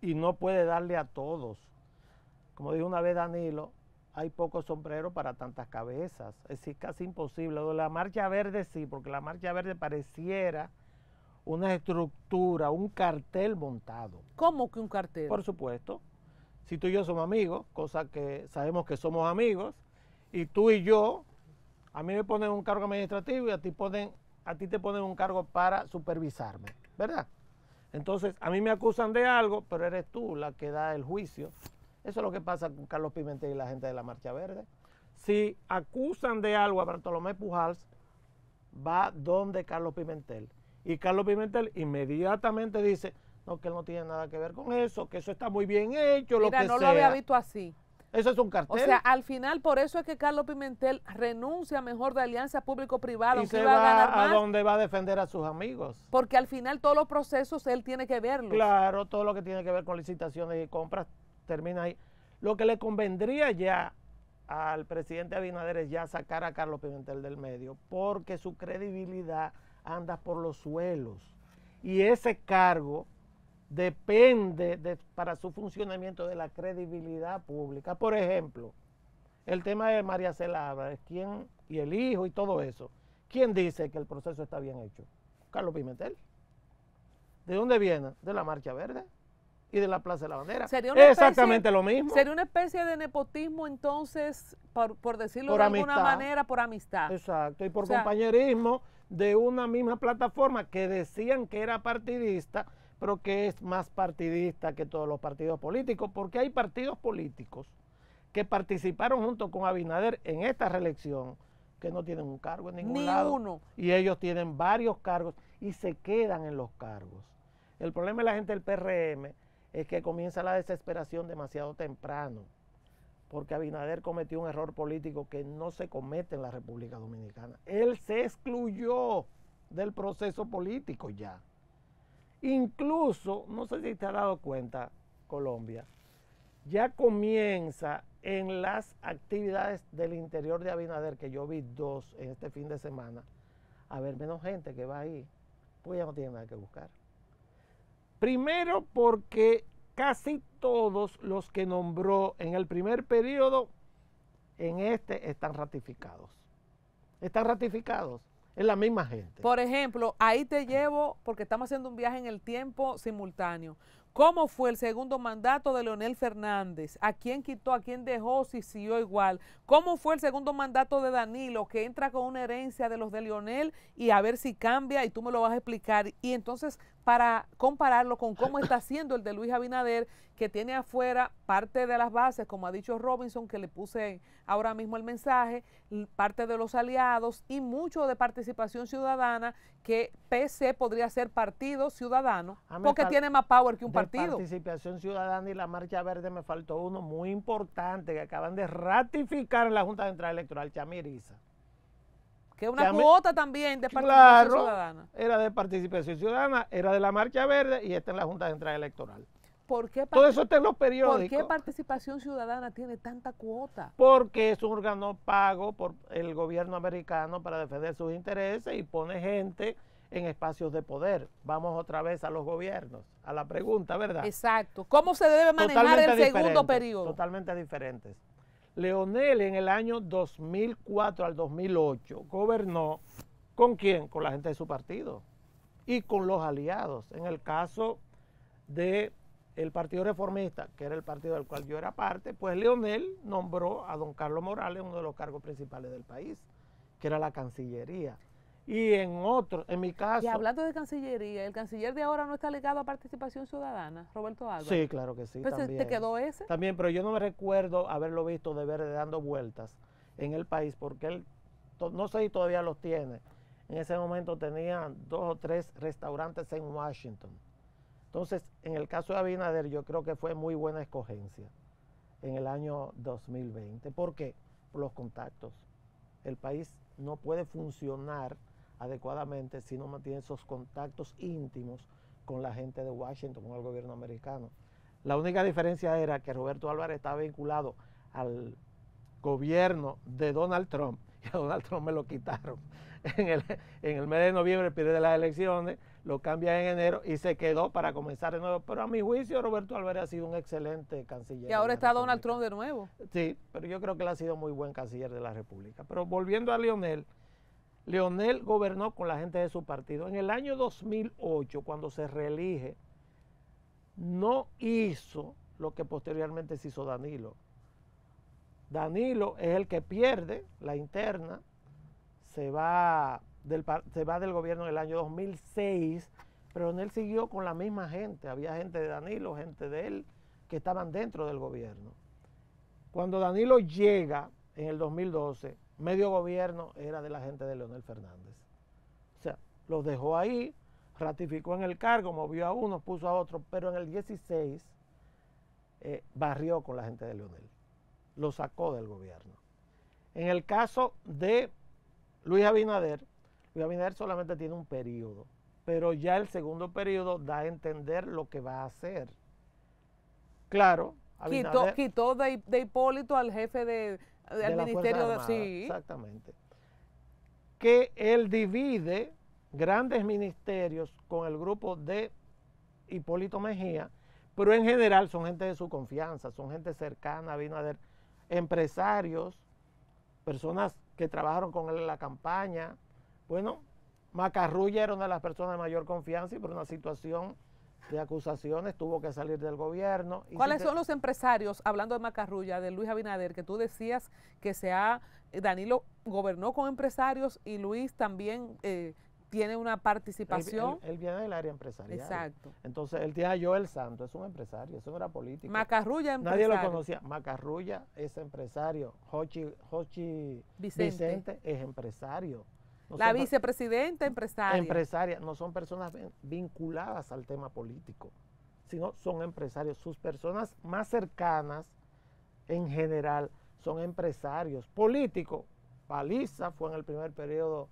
y no puede darle a todos. Como dijo una vez Danilo, hay pocos sombreros para tantas cabezas. Es casi imposible. La marcha verde sí, porque la marcha verde pareciera una estructura, un cartel montado. ¿Cómo que un cartel? Por supuesto. Si tú y yo somos amigos, cosa que sabemos que somos amigos, y tú y yo, a mí me ponen un cargo administrativo y a ti, ponen, a ti te ponen un cargo para supervisarme, ¿verdad? Entonces, a mí me acusan de algo, pero eres tú la que da el juicio eso es lo que pasa con Carlos Pimentel y la gente de la Marcha Verde. Si acusan de algo a Bartolomé Pujals, va donde Carlos Pimentel. Y Carlos Pimentel inmediatamente dice, no, que él no tiene nada que ver con eso, que eso está muy bien hecho, lo que no lo había visto así. Eso es un cartel. O sea, al final, por eso es que Carlos Pimentel renuncia mejor de alianza público-privada. Y se va a, ganar a donde va a defender a sus amigos. Porque al final todos los procesos él tiene que verlos. Claro, todo lo que tiene que ver con licitaciones y compras termina ahí. Lo que le convendría ya al presidente Abinader es ya sacar a Carlos Pimentel del medio, porque su credibilidad anda por los suelos. Y ese cargo depende para su funcionamiento de la credibilidad pública. Por ejemplo, el tema de María Celabra, quién y el hijo y todo eso. ¿Quién dice que el proceso está bien hecho? Carlos Pimentel. ¿De dónde viene? De la Marcha Verde y de la Plaza de la Bandera. ¿Sería Exactamente lo mismo. Sería una especie de nepotismo entonces, por, decirlo de alguna manera, por amistad. Exacto, y por compañerismo de una misma plataforma que decían que era partidista, pero que es más partidista que todos los partidos políticos, porque hay partidos políticos que participaron junto con Abinader en esta reelección que no tienen un cargo en ningún Ni lado. Uno. Y ellos tienen varios cargos y se quedan en los cargos. El problema es la gente del PRM es que comienza la desesperación demasiado temprano, porque Abinader cometió un error político que no se comete en la República Dominicana. Él se excluyó del proceso político ya. Incluso, no sé si te ha dado cuenta, Colombia, ya comienza en las actividades del interior de Abinader, que yo vi dos en este fin de semana, a ver menos gente que va ahí, pues ya no tiene nada que buscar. Primero porque casi todos los que nombró en el primer periodo en este están ratificados. Están ratificados. Es la misma gente. Por ejemplo, ahí te llevo, porque estamos haciendo un viaje en el tiempo simultáneo. ¿Cómo fue el segundo mandato de Leonel Fernández? ¿A quién quitó? ¿A quién dejó? Si siguió igual. ¿Cómo fue el segundo mandato de Danilo, que entra con una herencia de los de Leonel y a ver si cambia? Y tú me lo vas a explicar. Y entonces, para compararlo con cómo está haciendo el de Luis Abinader, que tiene afuera parte de las bases, como ha dicho Robinson, que le puse ahora mismo el mensaje, parte de los aliados y mucho de participación ciudadana, que PC podría ser partido ciudadano, ah, porque tiene más power que un partido. Participación ciudadana y la Marcha Verde me faltó uno muy importante que acaban de ratificar en la Junta Central Electoral, Chamiriza. Que es una cuota también de participación ciudadana. Era de participación ciudadana, era de la marcha verde y está en la Junta Central Electoral. ¿Por qué Todo eso está en los periódicos. ¿Por qué participación ciudadana tiene tanta cuota? Porque es un órgano pago por el gobierno americano para defender sus intereses y pone gente en espacios de poder. Vamos otra vez a los gobiernos, a la pregunta, ¿verdad? Exacto. ¿Cómo se debe manejar el segundo periodo? Totalmente diferentes. Leonel en el año 2004 al 2008 gobernó con quién? Con la gente de su partido y con los aliados. En el caso del Partido Reformista, que era el partido del cual yo era parte, pues Leonel nombró a don Carlos Morales uno de los cargos principales del país, que era la Cancillería y en otro, en mi caso. Y hablando de Cancillería, el canciller de ahora no está ligado a participación ciudadana, Roberto Álvarez. Sí, claro que sí. Pues, ¿Te quedó ese? También, pero yo no me recuerdo haberlo visto de verde dando vueltas en el país, porque él, no sé si todavía los tiene. En ese momento tenía dos o tres restaurantes en Washington. Entonces, en el caso de Abinader, yo creo que fue muy buena escogencia en el año 2020. ¿Por qué? Por los contactos. El país no puede funcionar adecuadamente si no mantiene esos contactos íntimos con la gente de Washington, con el gobierno americano. La única diferencia era que Roberto Álvarez estaba vinculado al gobierno de Donald Trump y a Donald Trump me lo quitaron. En el, mes de noviembre de las elecciones, lo cambian en enero y se quedó para comenzar de nuevo. Pero a mi juicio Roberto Álvarez ha sido un excelente canciller. Y ahora está Donald Trump de nuevo. Sí, pero yo creo que él ha sido muy buen canciller de la República. Pero volviendo a Lionel, Leonel gobernó con la gente de su partido. En el año 2008, cuando se reelige, no hizo lo que posteriormente se hizo Danilo. Danilo es el que pierde la interna, se va del, se va del gobierno en el año 2006, pero Leonel siguió con la misma gente. Había gente de Danilo, gente de él, que estaban dentro del gobierno. Cuando Danilo llega en el 2012, medio gobierno era de la gente de Leonel Fernández. O sea, los dejó ahí, ratificó en el cargo, movió a uno, puso a otro, pero en el 16 eh, barrió con la gente de Leonel, lo sacó del gobierno. En el caso de Luis Abinader, Luis Abinader solamente tiene un periodo, pero ya el segundo periodo da a entender lo que va a hacer. Claro, quitó, de Hipólito al jefe de, del Ministerio Sí. Exactamente. Que él divide grandes ministerios con el grupo de Hipólito Mejía, pero en general son gente de su confianza, son gente cercana, vino a ver empresarios, personas que trabajaron con él en la campaña. Bueno, Macarrulla era una de las personas de mayor confianza y por una situación de acusaciones, tuvo que salir del gobierno. ¿Cuáles son los empresarios, hablando de Macarrulla, de Luis Abinader, que tú decías que se ha, eh, Danilo gobernó con empresarios y Luis también eh, tiene una participación. Él, viene del área empresarial. Exacto. Entonces, él tiene a Joel Santo, es un empresario, eso era político. Macarrulla empresario. Nadie lo conocía. Macarrulla es empresario. Jochi, Jochi Vicente es empresario la vicepresidenta empresaria. Empresaria, no son personas vinculadas al tema político, sino son empresarios. Sus personas más cercanas, en general, son empresarios políticos. Paliza fue en el primer periodo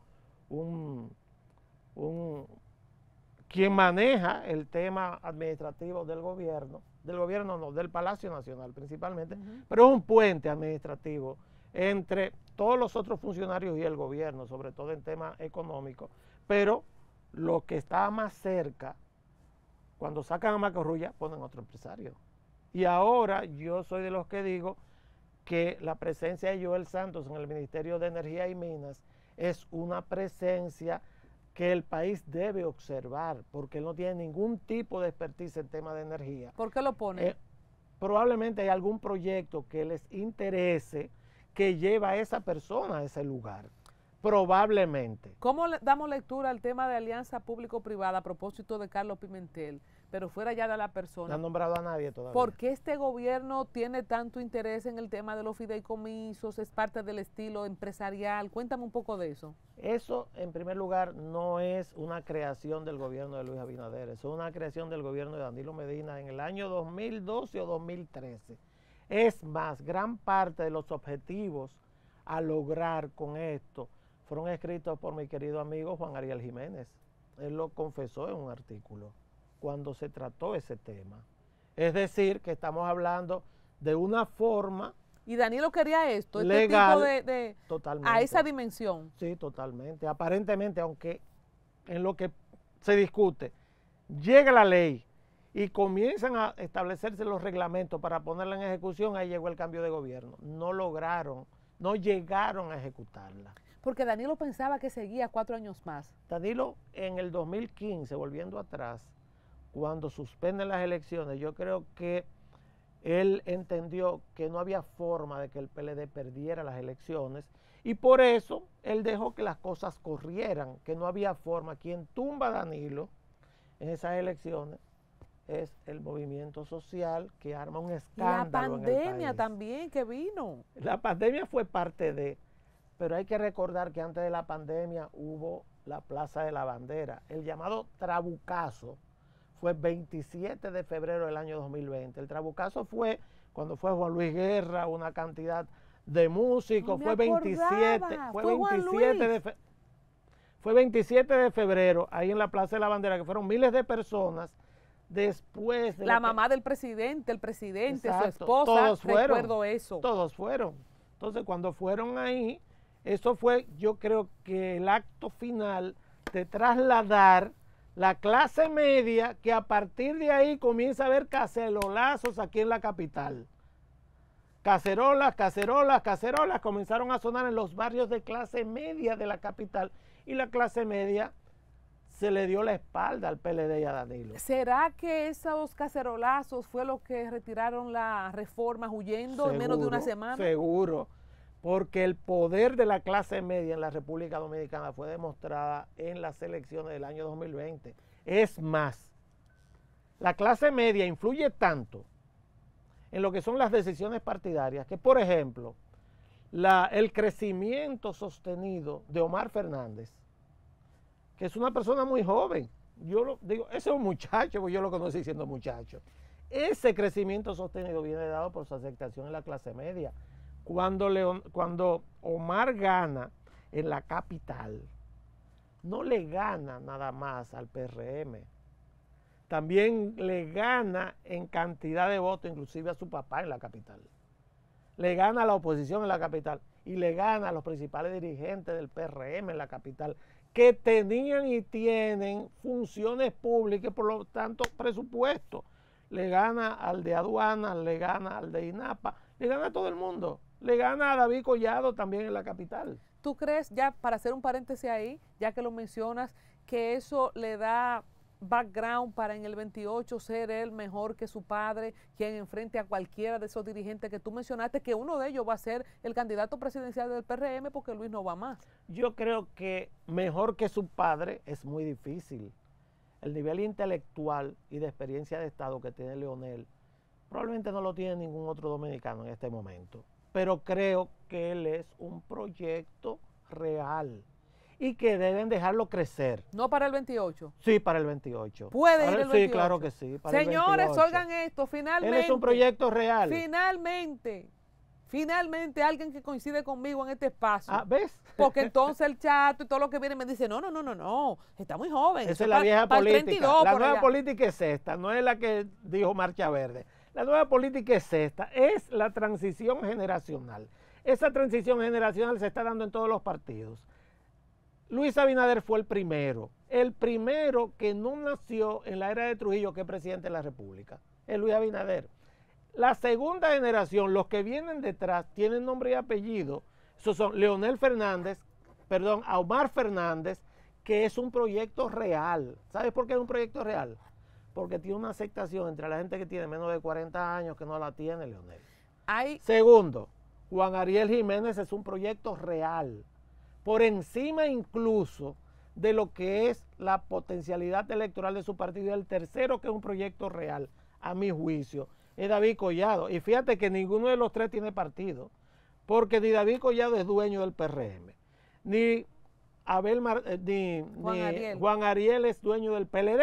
un, quien maneja el tema administrativo del gobierno, del gobierno no, del Palacio Nacional principalmente, pero es un puente administrativo entre todos los otros funcionarios y el gobierno, sobre todo en temas económicos, pero lo que está más cerca, cuando sacan a Macorrulla, ponen otro empresario. Y ahora yo soy de los que digo que la presencia de Joel Santos en el Ministerio de Energía y Minas es una presencia que el país debe observar, porque no tiene ningún tipo de expertise en tema de energía. ¿Por qué lo pone? Eh, probablemente hay algún proyecto que les interese que lleva a esa persona a ese lugar. Probablemente. ¿Cómo damos lectura al tema de alianza público-privada a propósito de Carlos Pimentel? Pero fuera ya de la persona. No ha nombrado a nadie todavía. ¿Por qué este gobierno tiene tanto interés en el tema de los fideicomisos? ¿Es parte del estilo empresarial? Cuéntame un poco de eso. Eso, en primer lugar, no es una creación del gobierno de Luis Abinader. Es una creación del gobierno de Danilo Medina en el año 2012 o 2013 es más, gran parte de los objetivos a lograr con esto fueron escritos por mi querido amigo Juan Ariel Jiménez. Él lo confesó en un artículo cuando se trató ese tema. Es decir, que estamos hablando de una forma... Y Danilo quería esto, este tipo de, a esa dimensión. Sí, totalmente. Aparentemente, aunque en lo que se discute, llega la ley y comienzan a establecerse los reglamentos para ponerla en ejecución, ahí llegó el cambio de gobierno. No lograron, no llegaron a ejecutarla. Porque Danilo pensaba que seguía cuatro años más. Danilo, en el 2015, volviendo atrás, cuando suspenden las elecciones, yo creo que él entendió que no había forma de que el PLD perdiera las elecciones y por eso él dejó que las cosas corrieran, que no había forma. Quien tumba a Danilo en esas elecciones es el movimiento social que arma un escándalo. la pandemia también que vino. La pandemia fue parte de, pero hay que recordar que antes de la pandemia hubo la Plaza de la Bandera. El llamado Trabucazo fue 27 de febrero del año 2020. El Trabucazo fue cuando fue Juan Luis Guerra, una cantidad de músicos, fue, 27, fue, 27 de fue 27 de febrero ahí en la Plaza de la Bandera que fueron miles de personas después de la mamá del presidente, el presidente, su esposa, fueron, recuerdo eso. Todos fueron. Entonces, cuando fueron ahí, eso fue, yo creo que el acto final de trasladar la clase media que a partir de ahí comienza a haber cacerolazos aquí en la capital. Cacerolas, cacerolas, cacerolas comenzaron a sonar en los barrios de clase media de la capital y la clase media se le dio la espalda al PLD y a Danilo. ¿Será que esos cacerolazos fue lo que retiraron la reforma huyendo en menos de una semana? Seguro, porque el poder de la clase media en la República Dominicana fue demostrada en las elecciones del año 2020. Es más, la clase media influye tanto en lo que son las decisiones partidarias que, por ejemplo, el crecimiento sostenido de Omar Fernández que es una persona muy joven. Yo lo, digo, ese es un muchacho, porque yo lo conocí siendo muchacho. Ese crecimiento sostenido viene dado por su aceptación en la clase media. Cuando, cuando Omar gana en la capital, no le gana nada más al PRM. También le gana en cantidad de votos, inclusive a su papá en la capital. Le gana a la oposición en la capital y le gana a los principales dirigentes del PRM en la capital que tenían y tienen funciones públicas por lo tanto presupuesto. Le gana al de aduanas, le gana al de INAPA, le gana a todo el mundo. Le gana a David Collado también en la capital. ¿Tú crees, ya para hacer un paréntesis ahí, ya que lo mencionas, que eso le da background para en el 28 ser él mejor que su padre, quien enfrente a cualquiera de esos dirigentes que tú mencionaste, que uno de ellos va a ser el candidato presidencial del PRM porque Luis no va más. Yo creo que mejor que su padre es muy difícil. El nivel intelectual y de experiencia de Estado que tiene Leonel probablemente no lo tiene ningún otro dominicano en este momento, pero creo que él es un proyecto real y que deben dejarlo crecer. No para el 28. Sí, para el 28. Puede ir Sí, claro que sí. Señores, oigan esto, finalmente. Él es un proyecto real. Finalmente. Finalmente alguien que coincide conmigo en este espacio. Ah, ¿Ves? Porque entonces el chato y todo lo que viene me dice, no, no, no, no, no, está muy joven. Esa es la vieja política. la nueva política es esta, no es la que dijo Marcha Verde. La nueva política es esta, es la transición generacional. Esa transición generacional se está dando en todos los partidos. Luis Abinader fue el primero, el primero que no nació en la era de Trujillo que es presidente de la República, es Luis Abinader. La segunda generación, los que vienen detrás, tienen nombre y apellido. Esos son Leonel Fernández, perdón, Omar Fernández, que es un proyecto real. ¿Sabes por qué es un proyecto real? Porque tiene una aceptación entre la gente que tiene menos de 40 años que no la tiene, Leonel. Hay... Segundo, Juan Ariel Jiménez es un proyecto real por encima incluso de lo que es la potencialidad electoral de su partido. El tercero, que es un proyecto real, a mi juicio, es David Collado. Y fíjate que ninguno de los tres tiene partido, porque ni David Collado es dueño del PRM, ni, Abel eh, ni, Juan, Ariel. es dueño del PLD,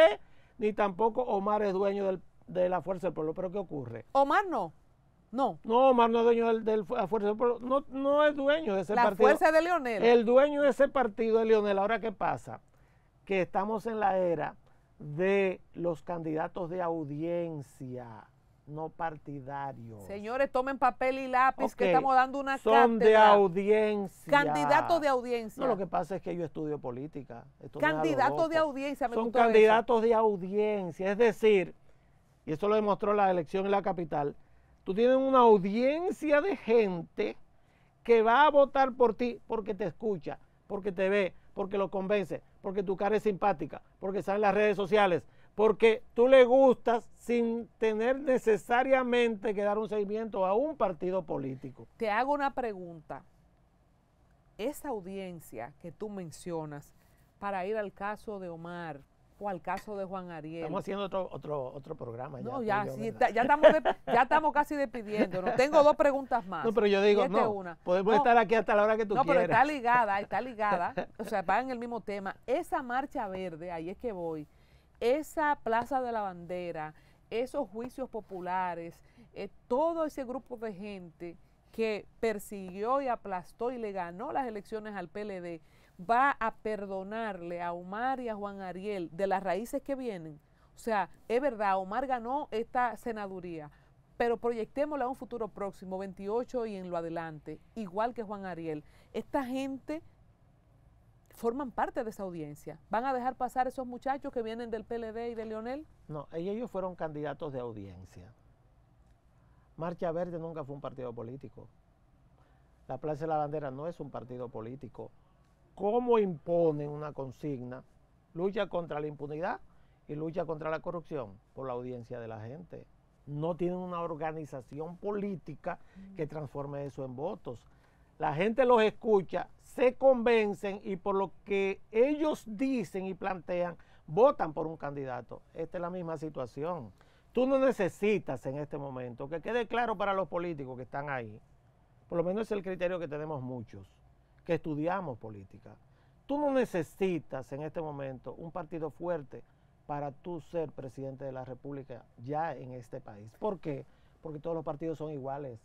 ni tampoco Omar es dueño de la Fuerza del Pueblo. Pero ¿qué ocurre? Omar no. No. No, Omar no es dueño del, del fuerza, no, no es dueño de ese partido. La fuerza de Leonel. El dueño de ese partido de Leonel. Ahora, ¿qué pasa? Que estamos en la era de los candidatos de audiencia, no partidarios. Señores, tomen papel y lápiz que estamos dando una Son de audiencia. Candidatos de audiencia. No, lo que pasa es que yo estudio política. Candidatos de audiencia. Me Son candidatos de audiencia. Es decir, y eso lo demostró la elección en la capital, Tú tienes una audiencia de gente que va a votar por ti porque te escucha, porque te ve, porque lo convence, porque tu cara es simpática, porque sale en las redes sociales, porque tú le gustas sin tener necesariamente que dar un seguimiento a un partido político. Te hago una pregunta. Esa audiencia que tú mencionas para ir al caso de Omar, o al caso de Juan Ariel. Estamos haciendo otro, otro, otro programa. No, ya, estamos ya estamos casi despidiéndonos. Tengo dos preguntas más. No, pero yo digo, no, podemos estar aquí hasta la hora que tú quieras. No, pero está ligada, está ligada. O sea, va en el mismo tema. Esa marcha verde, ahí es que voy, esa Plaza de la Bandera, esos juicios populares, eh, todo ese grupo de gente que persiguió y aplastó y le ganó las elecciones al PLD, va a perdonarle a Omar y a Juan Ariel de las raíces que vienen. O sea, es verdad, Omar ganó esta senaduría, pero proyectémosla a un futuro próximo, 28 y en lo adelante, igual que Juan Ariel. Esta gente forman parte de esa audiencia. ¿Van a dejar pasar esos muchachos que vienen del PLD y de Leonel? No, ellos fueron candidatos de audiencia. Marcha Verde nunca fue un partido político. La Plaza de la Bandera no es un partido político cómo imponen una consigna, lucha contra la impunidad y lucha contra la corrupción por la audiencia de la gente. No tienen una organización política que mm. transforme eso en votos. La gente los escucha, se convencen y por lo que ellos dicen y plantean, votan por un candidato. Esta es la misma situación. Tú no necesitas en este momento que quede claro para los políticos que están ahí. Por lo menos es el criterio que tenemos muchos que estudiamos política. Tú no necesitas en este momento un partido fuerte para tú ser presidente de la República ya en este país. ¿Por qué? Porque todos los partidos son iguales.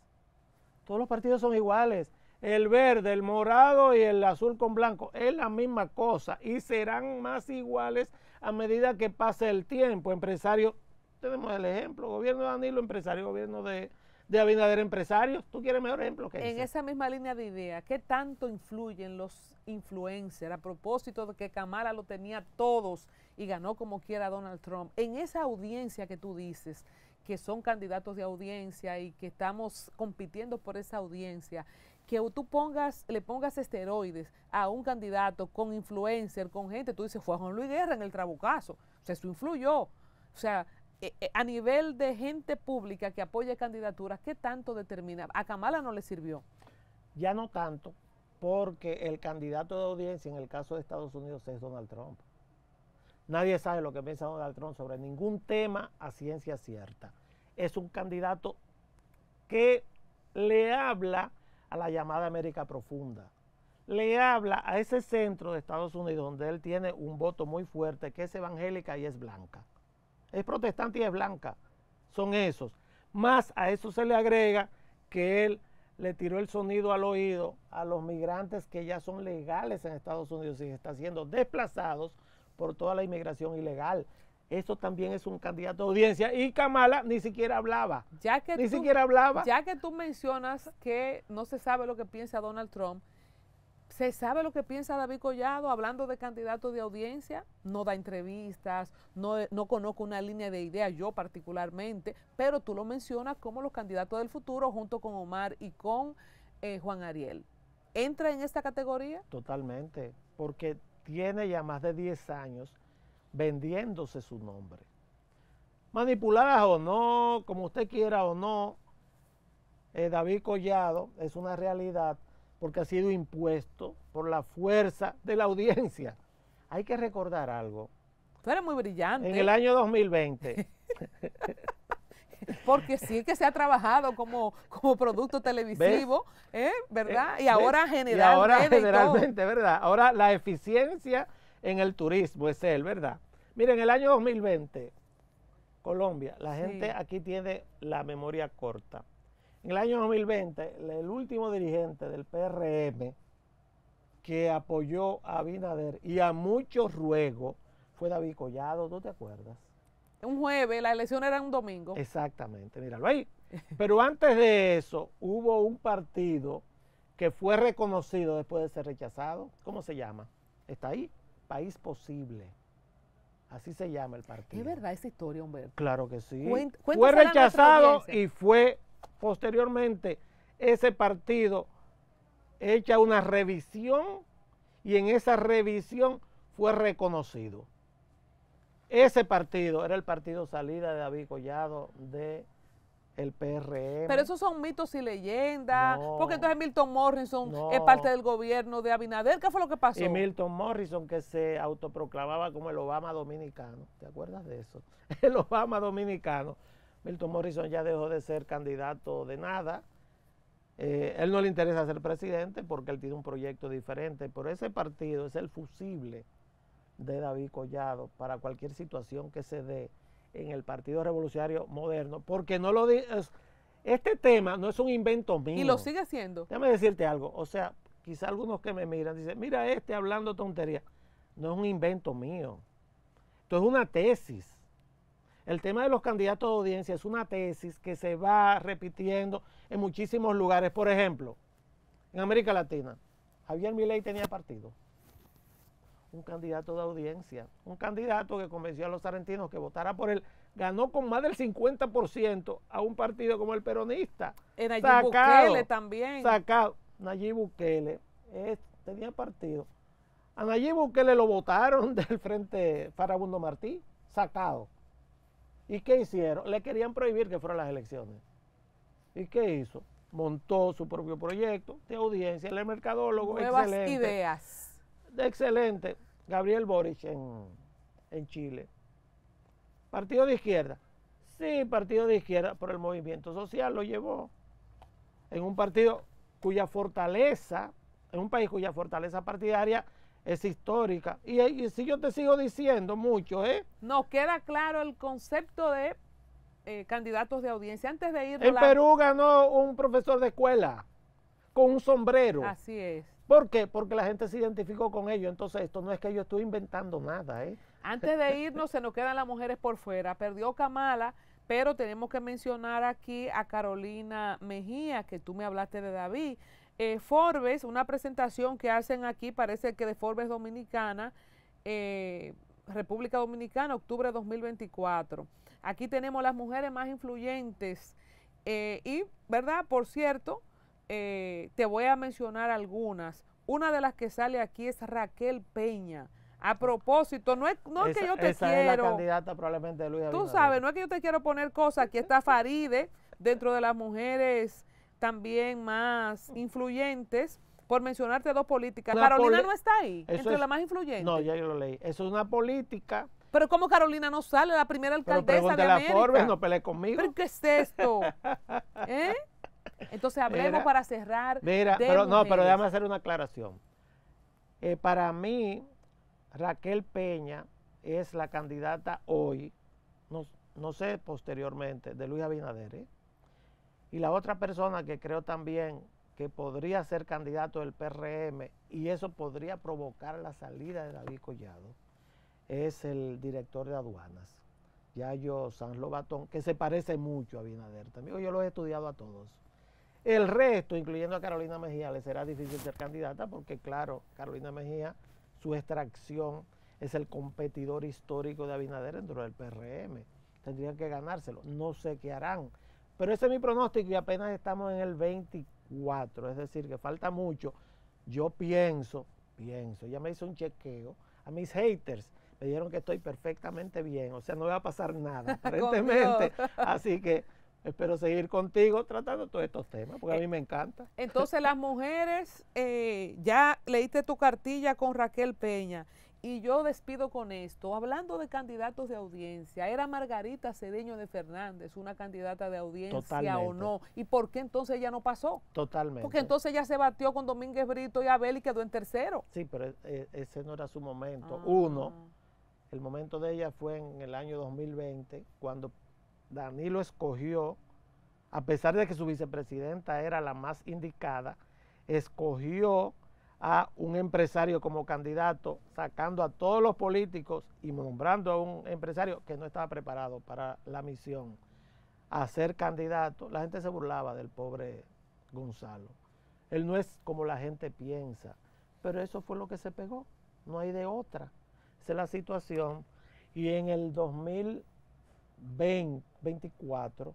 Todos los partidos son iguales. El verde, el morado y el azul con blanco es la misma cosa y serán más iguales a medida que pase el tiempo. Empresario, tenemos el ejemplo, gobierno de Danilo, empresario, gobierno de de Abinader empresarios. ¿Tú quieres mejor ejemplo que En esa misma línea de idea, ¿qué tanto influyen los influencers a propósito de que Kamala lo tenía todos y ganó como quiera Donald Trump? En esa audiencia que tú dices, que son candidatos de audiencia y que estamos compitiendo por esa audiencia, que tú pongas, le pongas esteroides a un candidato con influencer, con gente, tú dices, fue Juan Luis Guerra en el trabucazo, o sea, eso influyó. O sea, eh, eh, a nivel de gente pública que apoya candidaturas, ¿qué tanto determina? A Kamala no le sirvió. Ya no tanto, porque el candidato de audiencia en el caso de Estados Unidos es Donald Trump. Nadie sabe lo que piensa Donald Trump sobre ningún tema a ciencia cierta. Es un candidato que le habla a la llamada América Profunda. Le habla a ese centro de Estados Unidos donde él tiene un voto muy fuerte que es evangélica y es blanca es protestante y es blanca. Son esos. Más a eso se le agrega que él le tiró el sonido al oído a los migrantes que ya son legales en Estados Unidos y están siendo desplazados por toda la inmigración ilegal. Esto también es un candidato a audiencia y Kamala ni siquiera hablaba. Ya que ni siquiera hablaba. Ya que tú mencionas que no se sabe lo que piensa Donald Trump, se sabe lo que piensa David Collado hablando de candidato de audiencia, no da entrevistas, no, conozco una línea de ideas yo particularmente, pero tú lo mencionas como los candidatos del futuro junto con Omar y con eh, Juan Ariel. ¿Entra en esta categoría? Totalmente, porque tiene ya más de 10 años vendiéndose su nombre. Manipuladas o no, como usted quiera o no, eh, David Collado es una realidad porque ha sido impuesto por la fuerza de la audiencia. Hay que recordar algo. Tú eres muy brillante. En el año 2020. porque sí que se ha trabajado como, producto televisivo, ¿eh? ¿verdad? Eh, y ahora, generalmente. y ahora generalmente. ¿verdad? Ahora la eficiencia en el turismo es él, ¿verdad? Mira, en el año 2020, Colombia, la gente aquí tiene la memoria corta. En el año 2020, el último dirigente del PRM que apoyó a Abinader y a muchos ruegos fue David Collado, ¿tú te acuerdas? Un jueves, la elección era un domingo. Exactamente, míralo ahí. Pero antes de eso, hubo un partido que fue reconocido después de ser rechazado. ¿Cómo se llama? Está ahí, País Posible. Así se llama el partido. Es verdad esa historia, Humberto. Claro que sí. fue rechazado y fue Posteriormente, ese partido echa una revisión y en esa revisión fue reconocido. Ese partido era el partido salida de David Collado de el PRM. Pero esos son mitos y leyendas, porque entonces Milton Morrison es parte del gobierno de Abinader. ¿Qué fue lo que pasó? Y Milton Morrison que se autoproclamaba como el Obama dominicano. ¿Te acuerdas de eso? El Obama dominicano. Milton Morrison ya dejó de ser candidato de nada. Eh, él no le interesa ser presidente porque él tiene un proyecto diferente, pero ese partido es el fusible de David Collado para cualquier situación que se dé en el Partido Revolucionario Moderno, porque no lo es, este tema no es un invento mío. Y lo sigue siendo. Déjame decirte algo, o sea, quizá algunos que me miran dicen, mira este hablando tontería, no es un invento mío, esto es una tesis el tema de los candidatos de audiencia es una tesis que se va repitiendo en muchísimos lugares. Por ejemplo, en América Latina, Javier Milei tenía partido. Un candidato de audiencia, un candidato que convenció a los argentinos que votara por él, ganó con más del 50% a un partido como el peronista. En eh, Nayib Bukele también. Sacado. Nayib Bukele eh, tenía partido. A Nayib Bukele lo votaron del Frente Farabundo Martí, sacado. ¿Y qué hicieron? Le querían prohibir que fueran las elecciones. ¿Y qué hizo? Montó su propio proyecto de audiencia, el mercadólogo, Nuevas excelente. ideas. De excelente. Gabriel Boric en, en Chile. Partido de izquierda. Sí, partido de izquierda, pero el movimiento social lo llevó en un partido cuya fortaleza, en un país cuya fortaleza partidaria es histórica. Y, si yo te sigo diciendo mucho, ¿eh? Nos queda claro el concepto de eh, candidatos de audiencia. Antes de ir... En Perú ganó un profesor de escuela con un sombrero. Así es. ¿Por qué? Porque la gente se identificó con ellos. Entonces, esto no es que yo estoy inventando nada, ¿eh? Antes de irnos, se nos quedan las mujeres por fuera. Perdió Kamala, pero tenemos que mencionar aquí a Carolina Mejía, que tú me hablaste de David. Eh, Forbes, una presentación que hacen aquí, parece que de Forbes Dominicana, eh, República Dominicana, octubre de 2024. Aquí tenemos las mujeres más influyentes. Eh, y, ¿verdad? Por cierto, te voy a mencionar algunas. Una de las que sale aquí es Raquel Peña. A propósito, no es, que yo te esa Es la candidata probablemente de Luis Tú sabes, no es que yo te quiero poner cosas. Aquí está Faride, dentro de las mujeres también más mm. influyentes, por mencionarte dos políticas. Carolina no está ahí, entre las más influyentes. No, ya yo lo leí. Eso es una política. Pero cómo Carolina no sale, la primera alcaldesa de la Forbes, no peleé conmigo. ¿Pero qué es esto? ¿Eh? Entonces hablemos para cerrar. Mira, pero no, pero déjame hacer una aclaración. Eh, para mí, Raquel Peña es la candidata hoy, no, no sé posteriormente, de Luis Abinader. ¿eh? Y la otra persona que creo también que podría ser candidato del PRM y eso podría provocar la salida de David Collado es el director de aduanas, Yayo San Batón, que se parece mucho a Binader también. Yo lo he estudiado a todos. El resto, incluyendo a Carolina Mejía, le será difícil ser candidata porque, claro, Carolina Mejía, su extracción es el competidor histórico de Abinader dentro del PRM. Tendrían que ganárselo. No sé qué harán. Pero ese es mi pronóstico y apenas estamos en el 24, es decir, que falta mucho. Yo pienso, pienso, ya me hice un chequeo a mis haters. Me dijeron que estoy perfectamente bien, o sea, no va a pasar nada, aparentemente. Así que espero seguir contigo tratando todos estos temas, porque a mí eh, me encanta. Entonces, las mujeres, eh, ya leíste tu cartilla con Raquel Peña y yo despido con esto. Hablando de candidatos de audiencia, ¿era Margarita Cedeño de Fernández una candidata de audiencia o no? ¿Y por qué entonces ella no pasó? Totalmente. Porque entonces ella se batió con Domínguez Brito y Abel y quedó en tercero. Sí, pero e, e, ese no era su momento. Ah. Uno, el momento de ella fue en el año 2020, cuando Danilo escogió, a pesar de que su vicepresidenta era la más indicada, escogió a un empresario como candidato, sacando a todos los políticos y nombrando a un empresario que no estaba preparado para la misión a ser candidato, la gente se burlaba del pobre Gonzalo. Él no es como la gente piensa, pero eso fue lo que se pegó, no hay de otra. Esa es la situación. Y en el 2024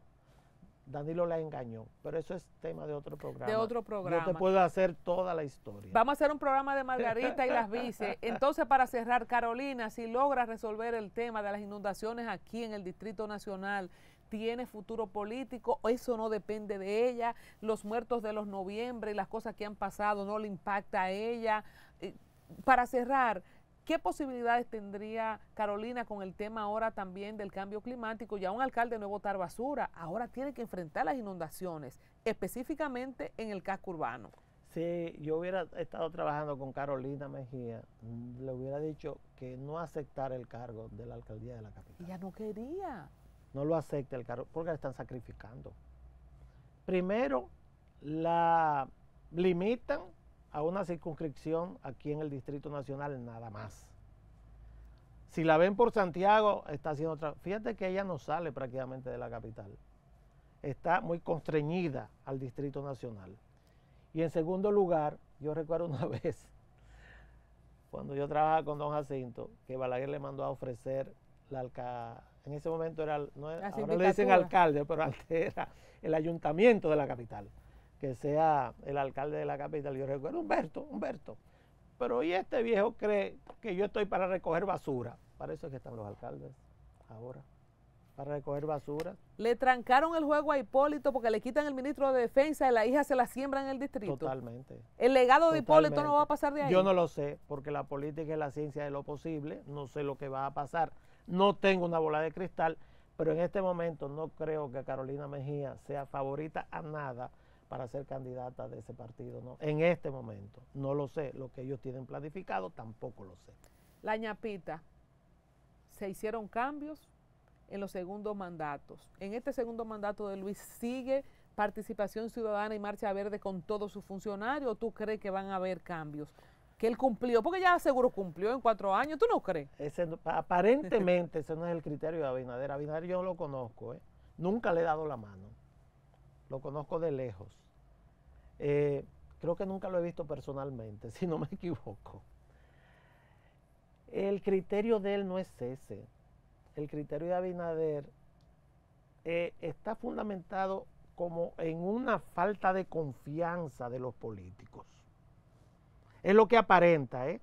Danilo la engañó, pero eso es tema de otro programa. De otro programa. Yo te puedo hacer toda la historia. Vamos a hacer un programa de Margarita y las vice. Entonces, para cerrar, Carolina, si logra resolver el tema de las inundaciones aquí en el Distrito Nacional, ¿tiene futuro político? Eso no depende de ella. Los muertos de los noviembre y las cosas que han pasado no le impacta a ella. Eh, para cerrar, ¿Qué posibilidades tendría Carolina con el tema ahora también del cambio climático? Ya un alcalde no votar basura, ahora tiene que enfrentar las inundaciones, específicamente en el casco urbano. Si yo hubiera estado trabajando con Carolina Mejía, le hubiera dicho que no aceptara el cargo de la alcaldía de la capital. Ella no quería. No lo acepta el cargo porque la están sacrificando. Primero, la limitan a una circunscripción aquí en el Distrito Nacional nada más. Si la ven por Santiago, está haciendo otra. Fíjate que ella no sale prácticamente de la capital. Está muy constreñida al Distrito Nacional. Y en segundo lugar, yo recuerdo una vez, cuando yo trabajaba con don Jacinto, que Balaguer le mandó a ofrecer la alca en ese momento era, no le dicen alcalde, pero antes era el ayuntamiento de la capital que sea el alcalde de la capital. Yo recuerdo, Humberto, Humberto, pero hoy este viejo cree que yo estoy para recoger basura. Para eso es que están los alcaldes ahora, para recoger basura. Le trancaron el juego a Hipólito porque le quitan el ministro de Defensa y la hija se la siembra en el distrito. Totalmente. ¿El legado de Hipólito no va a pasar de ahí? Yo no lo sé, porque la política es la ciencia de lo posible, no sé lo que va a pasar. No tengo una bola de cristal, pero en este momento no creo que Carolina Mejía sea favorita a nada para ser candidata de ese partido, ¿no? En este momento, no lo sé, lo que ellos tienen planificado tampoco lo sé. La ñapita, se hicieron cambios en los segundos mandatos. En este segundo mandato de Luis sigue participación ciudadana y marcha verde con todos sus funcionarios, ¿o tú crees que van a haber cambios? Que él cumplió, porque ya seguro cumplió en cuatro años, ¿tú no crees? aparentemente ese no es el criterio de Abinader. Abinader yo lo conozco, ¿eh? nunca le he dado la mano lo conozco de lejos. Eh, creo que nunca lo he visto personalmente, si no me equivoco. El criterio de él no es ese. El criterio de Abinader eh, está fundamentado como en una falta de confianza de los políticos. Es lo que aparenta, ¿eh?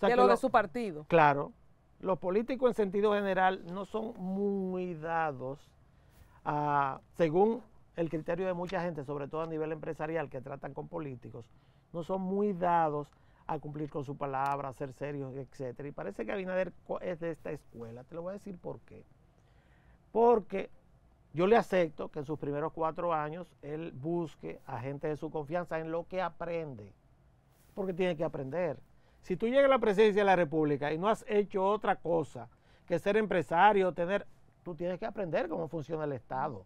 lo de su partido. Claro. Los políticos en sentido general no son muy dados a, según el criterio de mucha gente, sobre todo a nivel empresarial, que tratan con políticos, no son muy dados a cumplir con su palabra, a ser serios, etcétera. Y parece que Abinader es de esta escuela. Te lo voy a decir por qué. Porque yo le acepto que en sus primeros cuatro años él busque a gente de su confianza en lo que aprende. Porque tiene que aprender. Si tú llegas a la presidencia de la República y no has hecho otra cosa que ser empresario, tener, tú tienes que aprender cómo funciona el Estado.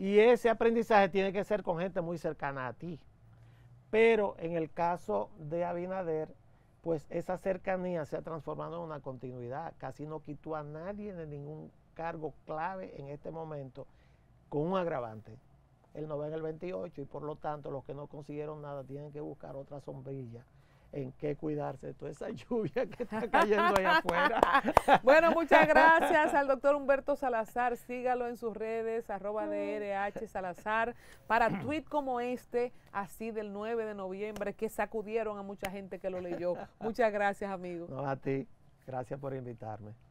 Y ese aprendizaje tiene que ser con gente muy cercana a ti. Pero en el caso de Abinader, pues esa cercanía se ha transformado en una continuidad. Casi no quitó a nadie de ningún cargo clave en este momento con un agravante. El noveno en el 28 y por lo tanto los que no consiguieron nada tienen que buscar otra sombrilla en qué cuidarse de toda esa lluvia que está cayendo allá afuera. bueno, muchas gracias al doctor Humberto Salazar. Sígalo en sus redes, arroba mm. DRH Salazar, para tweet como este, así del 9 de noviembre, que sacudieron a mucha gente que lo leyó. Muchas gracias, amigo. No, a ti. Gracias por invitarme.